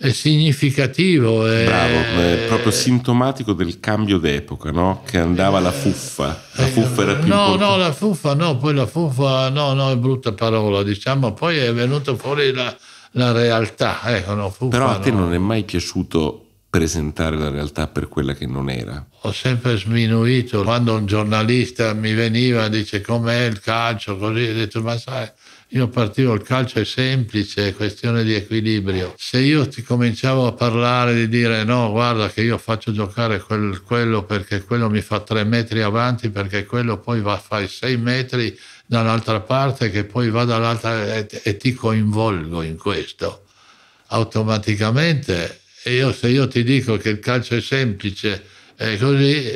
Speaker 2: è significativo. È... Bravo, è
Speaker 1: proprio sintomatico del cambio d'epoca, no? Che andava la fuffa. La eh, fuffa era più No, importante. no,
Speaker 2: la fuffa no, poi la fuffa no, no, è brutta parola, diciamo, poi è venuta fuori la, la realtà. Ecco, no, fuffa, Però a te no.
Speaker 1: non è mai piaciuto presentare la realtà per quella che non era.
Speaker 2: Ho sempre sminuito, quando un giornalista mi veniva e dice com'è il calcio, così, ho detto ma sai io partivo, il calcio è semplice, è questione di equilibrio. Se io ti cominciavo a parlare di dire no, guarda che io faccio giocare quel, quello perché quello mi fa tre metri avanti, perché quello poi va a fare sei metri dall'altra parte, che poi va dall'altra e, e ti coinvolgo in questo, automaticamente io, se io ti dico che il calcio è semplice, è così,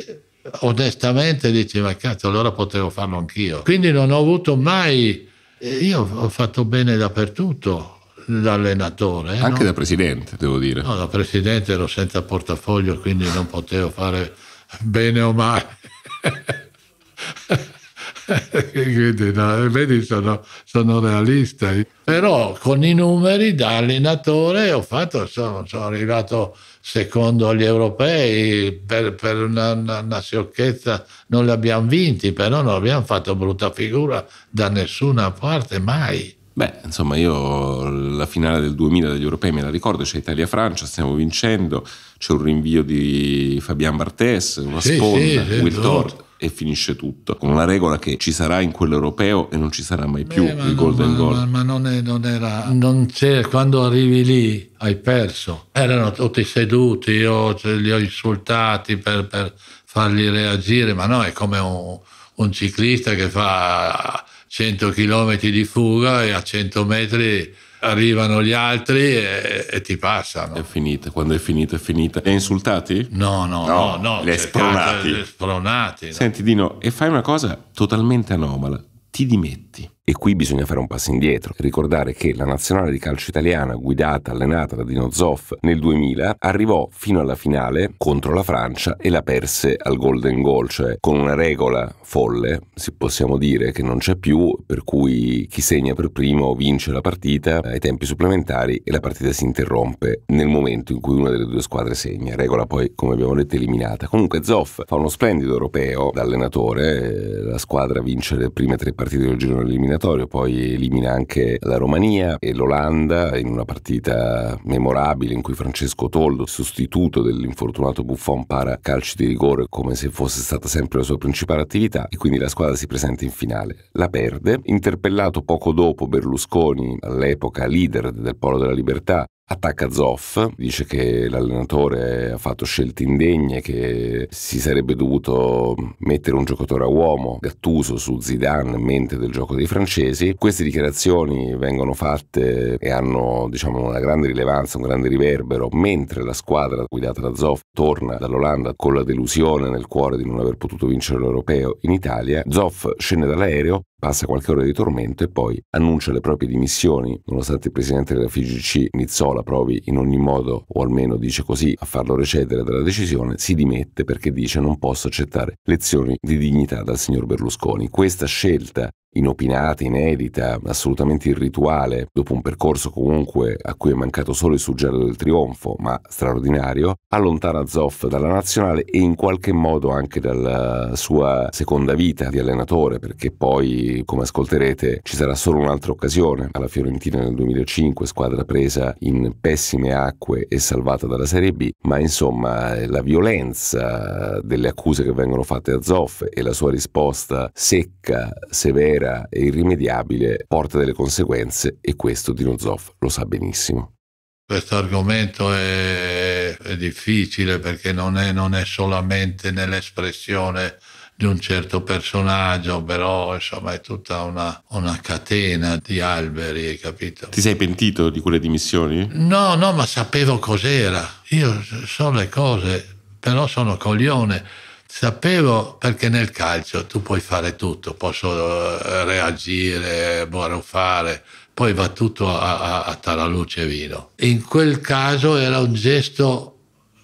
Speaker 2: onestamente dici ma cazzo allora potevo farlo anch'io. Quindi non ho avuto mai io ho fatto bene dappertutto, da allenatore. Anche no? da presidente, devo dire. No, da presidente ero senza portafoglio, quindi non potevo fare bene o male. *laughs* quindi, no, vedi, sono, sono, realista. Però con i numeri da allenatore ho fatto, sono, sono arrivato secondo gli europei per, per una, una, una, sciocchezza non li abbiamo vinti, però non abbiamo fatto brutta figura da nessuna parte mai.
Speaker 1: Beh, insomma, io la finale del 2000 degli europei me la ricordo, c'è Italia-Francia, stiamo vincendo, c'è un rinvio di Fabian Barthes, una sì, sponda, sì, Will Tort. Esatto e finisce tutto, con la regola che ci sarà in quello europeo e non ci sarà mai più Beh, il ma golden ma, goal. Ma,
Speaker 2: ma non, è, non, era, non c'era, quando arrivi lì hai perso, erano tutti seduti, io li ho insultati per, per farli reagire, ma no, è come un, un ciclista che fa 100 km di fuga e a 100 metri arrivano
Speaker 1: gli altri e, e ti passano. È finita, quando è finita è finita. Li hai insultati? No, no, no, no. no li hai cioè, spronati. Senti Dino, e fai una cosa totalmente anomala, ti dimetti. E qui bisogna fare un passo indietro, ricordare che la nazionale di calcio italiana, guidata, allenata da Dino Zoff nel 2000, arrivò fino alla finale contro la Francia e la perse al Golden Goal, cioè con una regola folle, se possiamo dire, che non c'è più, per cui chi segna per primo vince la partita ai tempi supplementari e la partita si interrompe nel momento in cui una delle due squadre segna, regola poi, come abbiamo detto, eliminata. Comunque Zoff fa uno splendido europeo da allenatore, eh, la squadra vince le prime tre partite del girone eliminatorio eliminatorio, poi elimina anche la Romania e l'Olanda in una partita memorabile in cui Francesco Toldo, sostituto dell'infortunato Buffon, para calci di rigore come se fosse stata sempre la sua principale attività e quindi la squadra si presenta in finale. La perde, interpellato poco dopo Berlusconi, all'epoca leader del Polo della Libertà, attacca Zoff, dice che l'allenatore ha fatto scelte indegne, che si sarebbe dovuto mettere un giocatore a uomo, Gattuso su Zidane, mente del gioco dei francesi. Queste dichiarazioni vengono fatte e hanno diciamo, una grande rilevanza, un grande riverbero, mentre la squadra guidata da Zoff torna dall'Olanda con la delusione nel cuore di non aver potuto vincere l'Europeo in Italia, Zoff scende dall'aereo, passa qualche ora di tormento e poi annuncia le proprie dimissioni, nonostante il presidente della FIGC Nizzola Guardiola provi in ogni modo, o almeno dice così, a farlo recedere dalla decisione, si dimette perché dice non posso accettare lezioni di dignità dal signor Berlusconi. Questa scelta inopinata, inedita, assolutamente irrituale, dopo un percorso comunque a cui è mancato solo il suggello del trionfo, ma straordinario, allontana Zoff dalla nazionale e in qualche modo anche dalla eh, sua seconda vita di allenatore, perché poi, come ascolterete, ci sarà solo un'altra occasione alla Fiorentina nel 2005, squadra presa in pessime acque e salvata dalla Serie B, ma insomma eh, la violenza delle accuse che vengono fatte a Zoff e la sua risposta secca, severa, vera e irrimediabile porta delle conseguenze e questo Dino Zoff lo sa benissimo.
Speaker 2: Questo argomento è, è difficile perché non è, non è solamente nell'espressione di un certo personaggio, però insomma è tutta una, una, catena di alberi, hai capito? Ti sei pentito di quelle
Speaker 1: dimissioni?
Speaker 2: No, no, ma sapevo cos'era. Io so le cose, però sono coglione Sapevo perché nel calcio tu puoi fare tutto, posso eh, reagire, fare, poi va tutto a, a, a taralluce vino. In quel caso era un gesto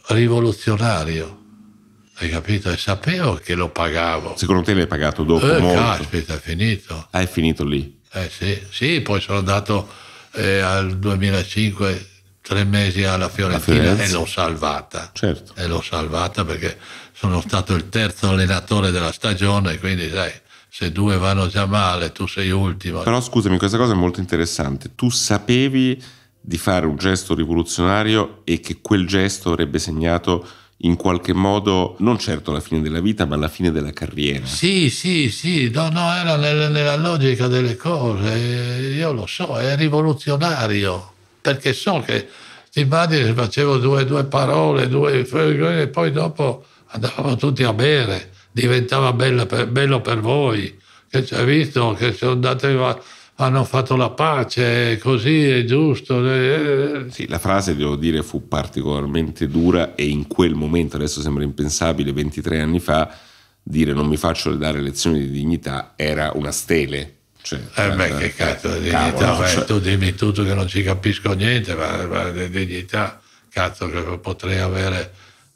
Speaker 2: rivoluzionario, hai capito? E sapevo che lo pagavo. Secondo te l'hai pagato dopo? Eh, molto. Caspita, è finito. Ah, è finito lì? Eh sì, sì poi sono andato eh, al 2005 tre mesi alla Fiorentina e l'ho salvata. Certo. E l'ho salvata perché sono stato il terzo allenatore della stagione, quindi sai, se due vanno già male, tu sei ultimo. Però
Speaker 1: scusami, questa cosa è molto interessante. Tu sapevi di fare un gesto rivoluzionario e che quel gesto avrebbe segnato in qualche modo non certo la fine della vita, ma la fine della carriera.
Speaker 2: Sì, sì, sì, no, no, era nella, nella logica delle cose, io lo so, è rivoluzionario, perché so che ti immagini se facevo due, due parole, due, e poi dopo andavamo tutti a bere, diventava per, bello per voi, che ci hai visto, che sono andate hanno fatto la pace, così è
Speaker 1: giusto. Sì, la frase, devo dire, fu particolarmente dura e in quel momento, adesso sembra impensabile, 23 anni fa, dire non mi faccio dare lezioni di dignità era una stele. Cioè, eh beh, che cazzo di eh, dignità, cavolo, cioè... tu dimmi tutto che non ci
Speaker 2: capisco niente, ma, ma dignità, cazzo che potrei avere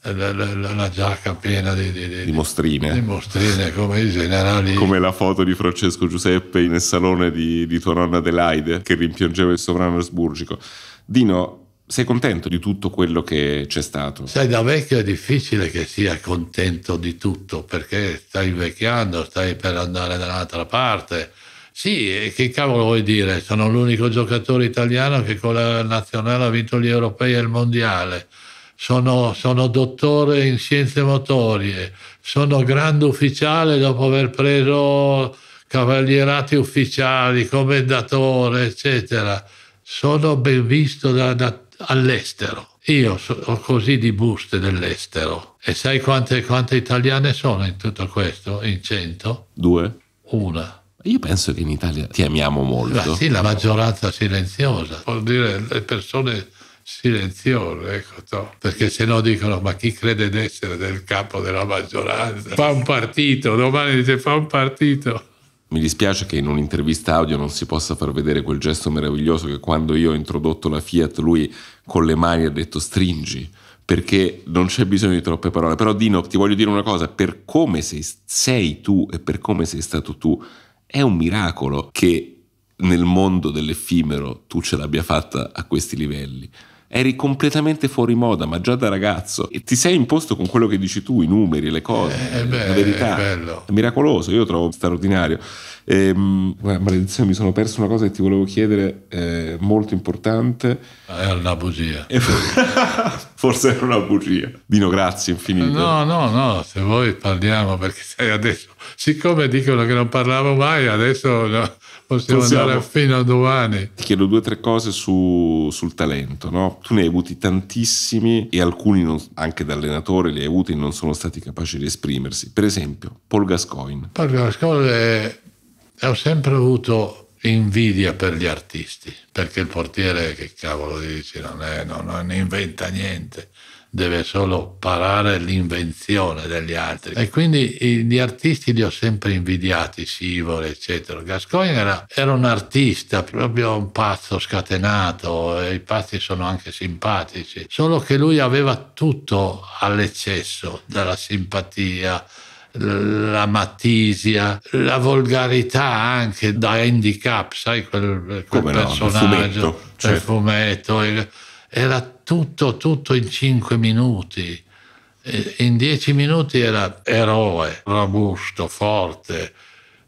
Speaker 2: eh, la, la, la, giacca piena di, di, di, mostrine. di, mostrine. come i
Speaker 1: generali. Come la foto di Francesco Giuseppe nel salone di, di tua nonna Adelaide che rimpiangeva il sovrano asburgico. Dino, sei contento di tutto quello che c'è stato?
Speaker 2: Sai, da vecchio è difficile che sia contento di tutto perché stai invecchiando, stai per andare da un'altra parte. Sì, che cavolo vuoi dire? Sono l'unico giocatore italiano che con la nazionale ha vinto gli europei e il mondiale sono, sono dottore in scienze motorie, sono grande ufficiale dopo aver preso cavalierati ufficiali, commendatore, eccetera. Sono ben visto da, da, all'estero. Io ho così di buste dell'estero. E sai quante, quante italiane sono in tutto questo? In cento? Due. Una.
Speaker 1: Io penso che in Italia ti amiamo molto. Ma sì, la maggioranza silenziosa.
Speaker 2: Vuol dire le persone silenzioso, ecco, to. perché se no dicono ma chi crede di essere del capo della maggioranza? Fa un partito, domani dice fa un partito.
Speaker 1: Mi dispiace che in un'intervista audio non si possa far vedere quel gesto meraviglioso che quando io ho introdotto la Fiat lui con le mani ha detto stringi, perché non c'è bisogno di troppe parole. Però Dino, ti voglio dire una cosa, per come sei, sei tu e per come sei stato tu, è un miracolo che nel mondo dell'effimero tu ce l'abbia fatta a questi livelli eri completamente fuori moda, ma già da ragazzo, e ti sei imposto con quello che dici tu, i numeri, le cose, eh, eh beh, la verità. È, bello. è miracoloso, io lo trovo straordinario. E, ehm, maledizione, mi sono perso una cosa che ti volevo chiedere, eh, molto importante. Eh, è una bugia. *laughs* Forse era una bugia. Dino, grazie infinito.
Speaker 2: No, no, no, se vuoi parliamo perché *laughs* adesso, siccome dicono che non parlavo mai, adesso no, possiamo, possiamo, andare fino a domani.
Speaker 1: Ti chiedo due o tre cose su, sul talento, no? Tu ne hai avuti tantissimi e alcuni non, anche da allenatore li hai avuti e non sono stati capaci di esprimersi. Per esempio, Paul Gascoigne.
Speaker 2: Paul Gascoigne è ho sempre avuto invidia per gli artisti, perché il portiere, che cavolo dici, non, è, non, non inventa niente, deve solo parare l'invenzione degli altri. E quindi gli artisti li ho sempre invidiati, Sivore, eccetera. Gascoigne era, era, un artista, proprio un pazzo scatenato, e i pazzi sono anche simpatici, solo che lui aveva tutto all'eccesso, dalla simpatia la matisia, la volgarità anche da handicap, sai, quel, quel personaggio, no, fumetto, cioè. fumetto, era tutto, tutto in cinque minuti. In dieci minuti era eroe, robusto, forte,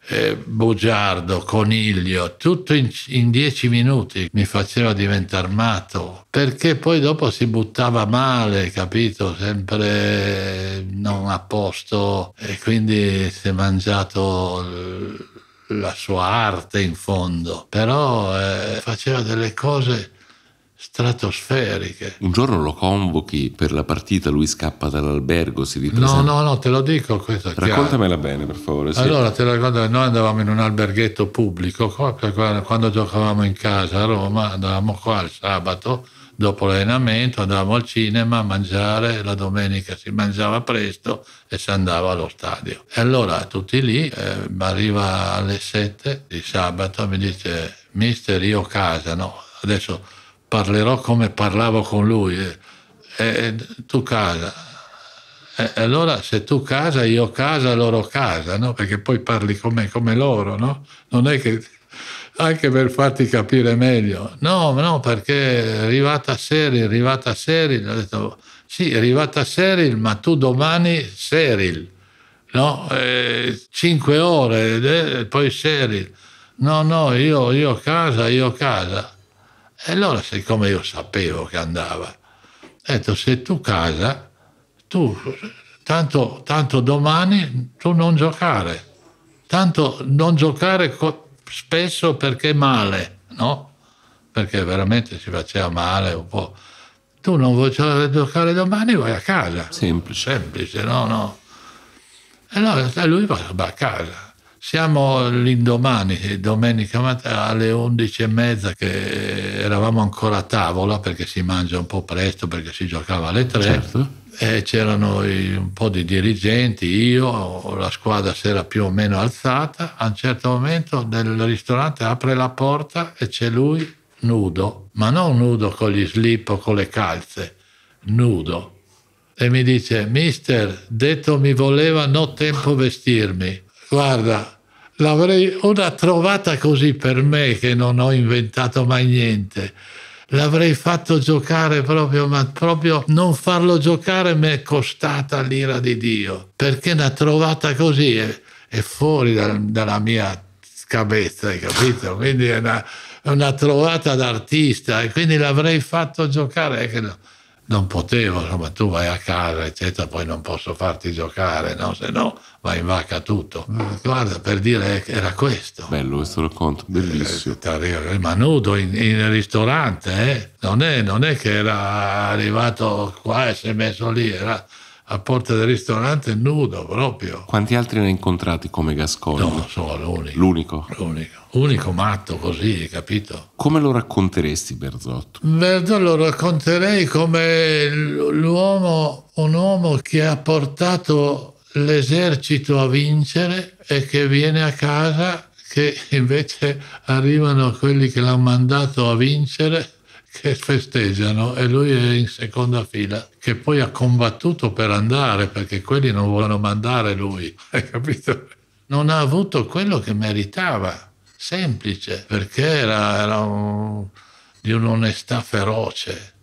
Speaker 2: eh, bugiardo, coniglio, tutto in, in, dieci minuti mi faceva diventare matto, perché poi dopo si buttava male, capito? Sempre non a posto e quindi si è mangiato la sua arte in fondo, però eh, faceva delle cose
Speaker 1: stratosferiche. Un giorno lo convochi per la partita, lui scappa dall'albergo, si ripresenta. No, no, no, te lo dico questo. Raccontamela chiaro. bene, per favore. Sì. Allora,
Speaker 2: te lo che noi andavamo in un alberghetto pubblico, quando giocavamo in casa a Roma, andavamo qua il sabato, dopo l'allenamento andavamo al cinema a mangiare, la domenica si mangiava presto e si andava allo stadio. E allora tutti lì, eh, arriva alle 7 di sabato e mi dice, mister io casa, no? Adesso parlerò come parlavo con lui. Eh. E, e tu casa. E, allora se tu casa, io casa, loro casa, no? Perché poi parli come, come loro, no? Non è che anche per farti capire meglio. No, no, perché è arrivata Seril, è arrivata Seril. Ho detto, sì, è arrivata Seril, ma tu domani Seril. No, eh, cinque ore, eh, e poi Seril. No, no, io, io casa, io casa. E allora, siccome io sapevo che andava, ho detto, se tu casa, tu, tanto, tanto domani tu non giocare, tanto non giocare co- spesso perché male, no? Perché veramente si faceva male un po'. Tu non vuoi giocare domani, vai a casa. Semplice. Semplice, no, no. E allora lui va a casa siamo l'indomani, domenica alle 11 e mezza che eravamo ancora a tavola perché si mangia un po' presto perché si giocava alle 3 certo. e c'erano un po' di dirigenti, io, la squadra si era più o meno alzata, a un certo momento nel ristorante apre la porta e c'è lui nudo, ma non nudo con gli slip o con le calze, nudo. E mi dice, mister, detto mi voleva no tempo vestirmi guarda, l'avrei una trovata così per me che non ho inventato mai niente. L'avrei fatto giocare proprio, ma proprio non farlo giocare mi è costata l'ira di Dio, perché una trovata così è, è fuori da, dalla mia cabezza, hai capito? Quindi è una, una trovata d'artista e quindi l'avrei fatto giocare. Eh, che no non potevo, insomma tu vai a casa, eccetera, poi non posso farti giocare, no? se no vai in vacca tutto. Mm. Guarda, per dire era questo.
Speaker 1: Bello questo racconto, eh, bellissimo. Eh, ma
Speaker 2: nudo in, in ristorante, eh? non, è, non, è, che era arrivato qua e si è messo lì, era a porta del ristorante nudo proprio.
Speaker 1: Quanti altri ne hai incontrati come Gascogno? No, sono l'unico. L'unico? L'unico. Unico matto così, capito? Come lo racconteresti Berzotto?
Speaker 2: Berzotto lo racconterei come l'uomo, un uomo che ha portato l'esercito a vincere e che viene a casa che invece arrivano quelli che l'hanno mandato a vincere che festeggiano e lui è in seconda fila, che poi ha combattuto per andare perché quelli non volevano mandare lui, *laughs* hai capito? Non ha avuto quello che meritava, semplice, perché era, era un, di un'onestà feroce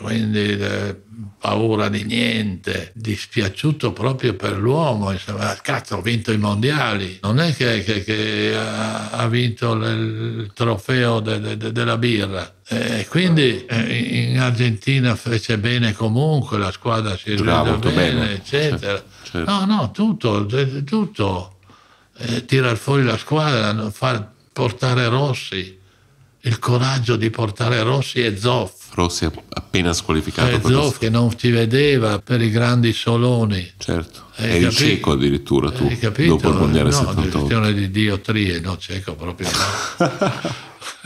Speaker 2: quindi eh, paura di niente, dispiaciuto proprio per l'uomo, insomma, cazzo, ho vinto i mondiali, non è che, che, che ha, vinto il trofeo de, de, della birra. E eh, quindi eh, in Argentina fece bene comunque, la squadra si è bene, bene, eccetera. Certo. No, no, tutto, tutto. Eh, tirar fuori la squadra, far portare Rossi il coraggio di portare Rossi e
Speaker 1: Zoff. Rossi appena squalificato. E Zoff
Speaker 2: che non ti vedeva per i grandi soloni.
Speaker 1: Certo, Hai eri capi- cieco addirittura tu, Hai capito? dopo il Mondiale no, 78. No,
Speaker 2: questione di diottrie, no cieco proprio no.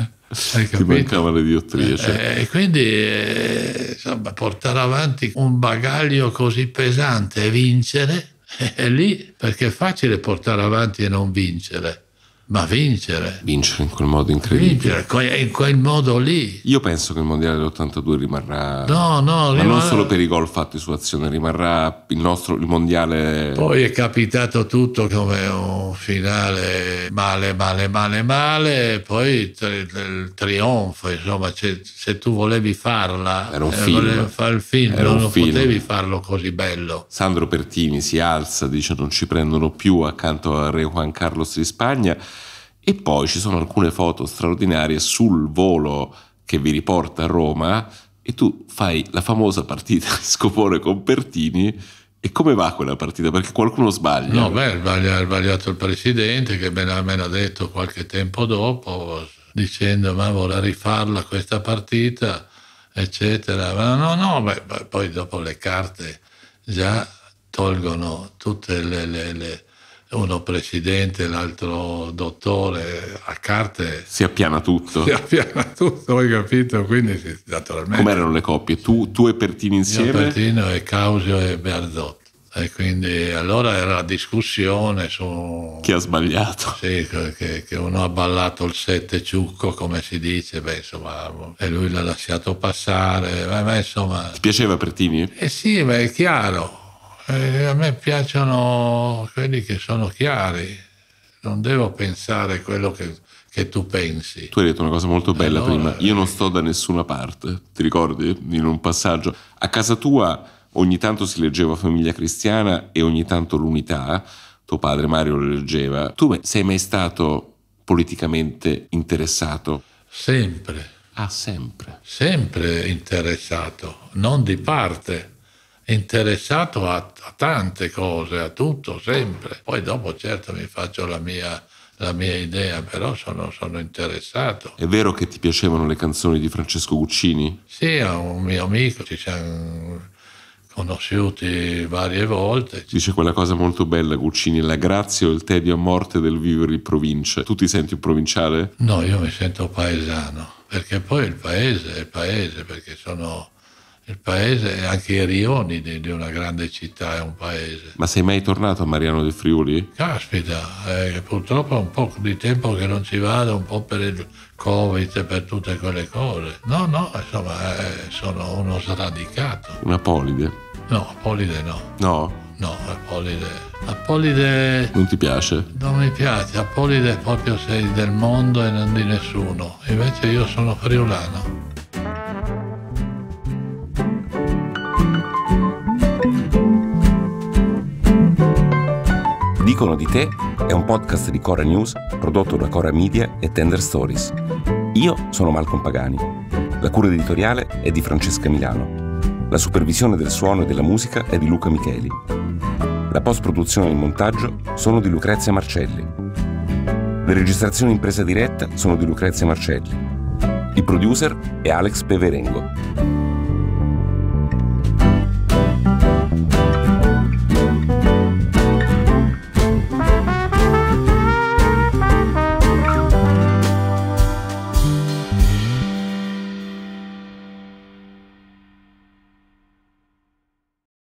Speaker 2: *laughs* Hai capito? Ti mancava le diottrie. Eh, cioè. Certo. E eh, quindi eh, insomma, portare avanti un bagaglio così pesante e vincere è *laughs* eh, lì perché è facile portare avanti e non vincere ma
Speaker 1: vincere. Vincere in quel modo incredibile. Vincere, in quel modo lì. Io penso che il Mondiale dell'82 rimarrà... No, no, rimarrà... Ma non solo per i gol fatti su azione, rimarrà il nostro il Mondiale... Poi è
Speaker 2: capitato tutto come un finale male, male, male, male, poi il, trionfo, insomma, se, se, tu volevi farla... Era un eh, film. Fare il film, Era non, non film. potevi farlo così bello.
Speaker 1: Sandro Pertini si alza, dice non ci prendono più accanto a Re Juan Carlos di Spagna e poi ci sono alcune foto straordinarie sul volo che vi riporta a Roma e tu fai la famosa partita di scopone con Pertini e come va quella partita? Perché qualcuno sbaglia. No, beh, sbaglia, ha sbagliato il presidente che me l'ha detto
Speaker 2: qualche tempo dopo dicendo ma vorrà rifarla questa partita, eccetera. Ma no, no, beh, poi dopo le carte già tolgono tutte le, le, le uno presidente, l'altro dottore, a carte...
Speaker 1: Si appiana tutto. Si appiana
Speaker 2: tutto, hai capito? Quindi naturalmente...
Speaker 1: Com'erano le coppie? Tu, tu e Pertini insieme? Io Pertino e Causio e Berzotti.
Speaker 2: E quindi allora era la discussione su... Chi ha sbagliato? Sì, che, che uno ha ballato il sette ciucco, come si dice, beh, insomma, e lui l'ha lasciato passare, ma, ma insomma... Ti piaceva Pertini? Eh sì, ma è chiaro eh, a me piacciono quelli che sono chiari, non devo pensare quello che, che tu pensi.
Speaker 1: Tu hai detto una cosa molto bella allora, prima, io non sto da nessuna parte, ti ricordi in un passaggio? A casa tua ogni tanto si leggeva Famiglia Cristiana e ogni tanto l'unità, tuo padre Mario lo leggeva. Tu sei mai stato politicamente interessato?
Speaker 2: Sempre. Ah, sempre. Sempre interessato, non di parte interessato a, a, tante cose, a tutto, sempre. Poi dopo certo mi faccio la mia, la mia idea, però sono, sono, interessato.
Speaker 1: È vero che ti piacevano le canzoni di Francesco Guccini?
Speaker 2: Sì, è un mio amico, ci siamo conosciuti varie volte.
Speaker 1: Dice quella cosa molto bella Guccini, la grazia o il tedio a morte del vivere in provincia. Tu ti senti un provinciale? No, io mi sento
Speaker 2: paesano, perché poi il paese è il paese, perché sono il paese, anche i Rioni di, di, una grande città, è un paese.
Speaker 1: Ma sei mai tornato a Mariano del Friuli?
Speaker 2: Caspita, eh, purtroppo è un po' di tempo che non ci vado, un po' per il Covid e per tutte quelle cose. No, no, insomma, eh, sono uno sradicato.
Speaker 1: Una polide? No,
Speaker 2: polide no. No? No, Apolide.
Speaker 1: Apolide. Non ti piace? Non mi
Speaker 2: piace. Apolide proprio sei del mondo e non di nessuno. Invece io sono friulano.
Speaker 1: Dicono di te è un podcast di Cora News prodotto da Cora Media e Tender Stories. Io sono Malcolm Pagani. La cura editoriale è di Francesca Milano. La supervisione del suono e della musica è di Luca Micheli. La post-produzione e il montaggio sono di Lucrezia Marcelli. Le registrazioni in presa diretta sono di Lucrezia Marcelli. Il producer è Alex Peverengo.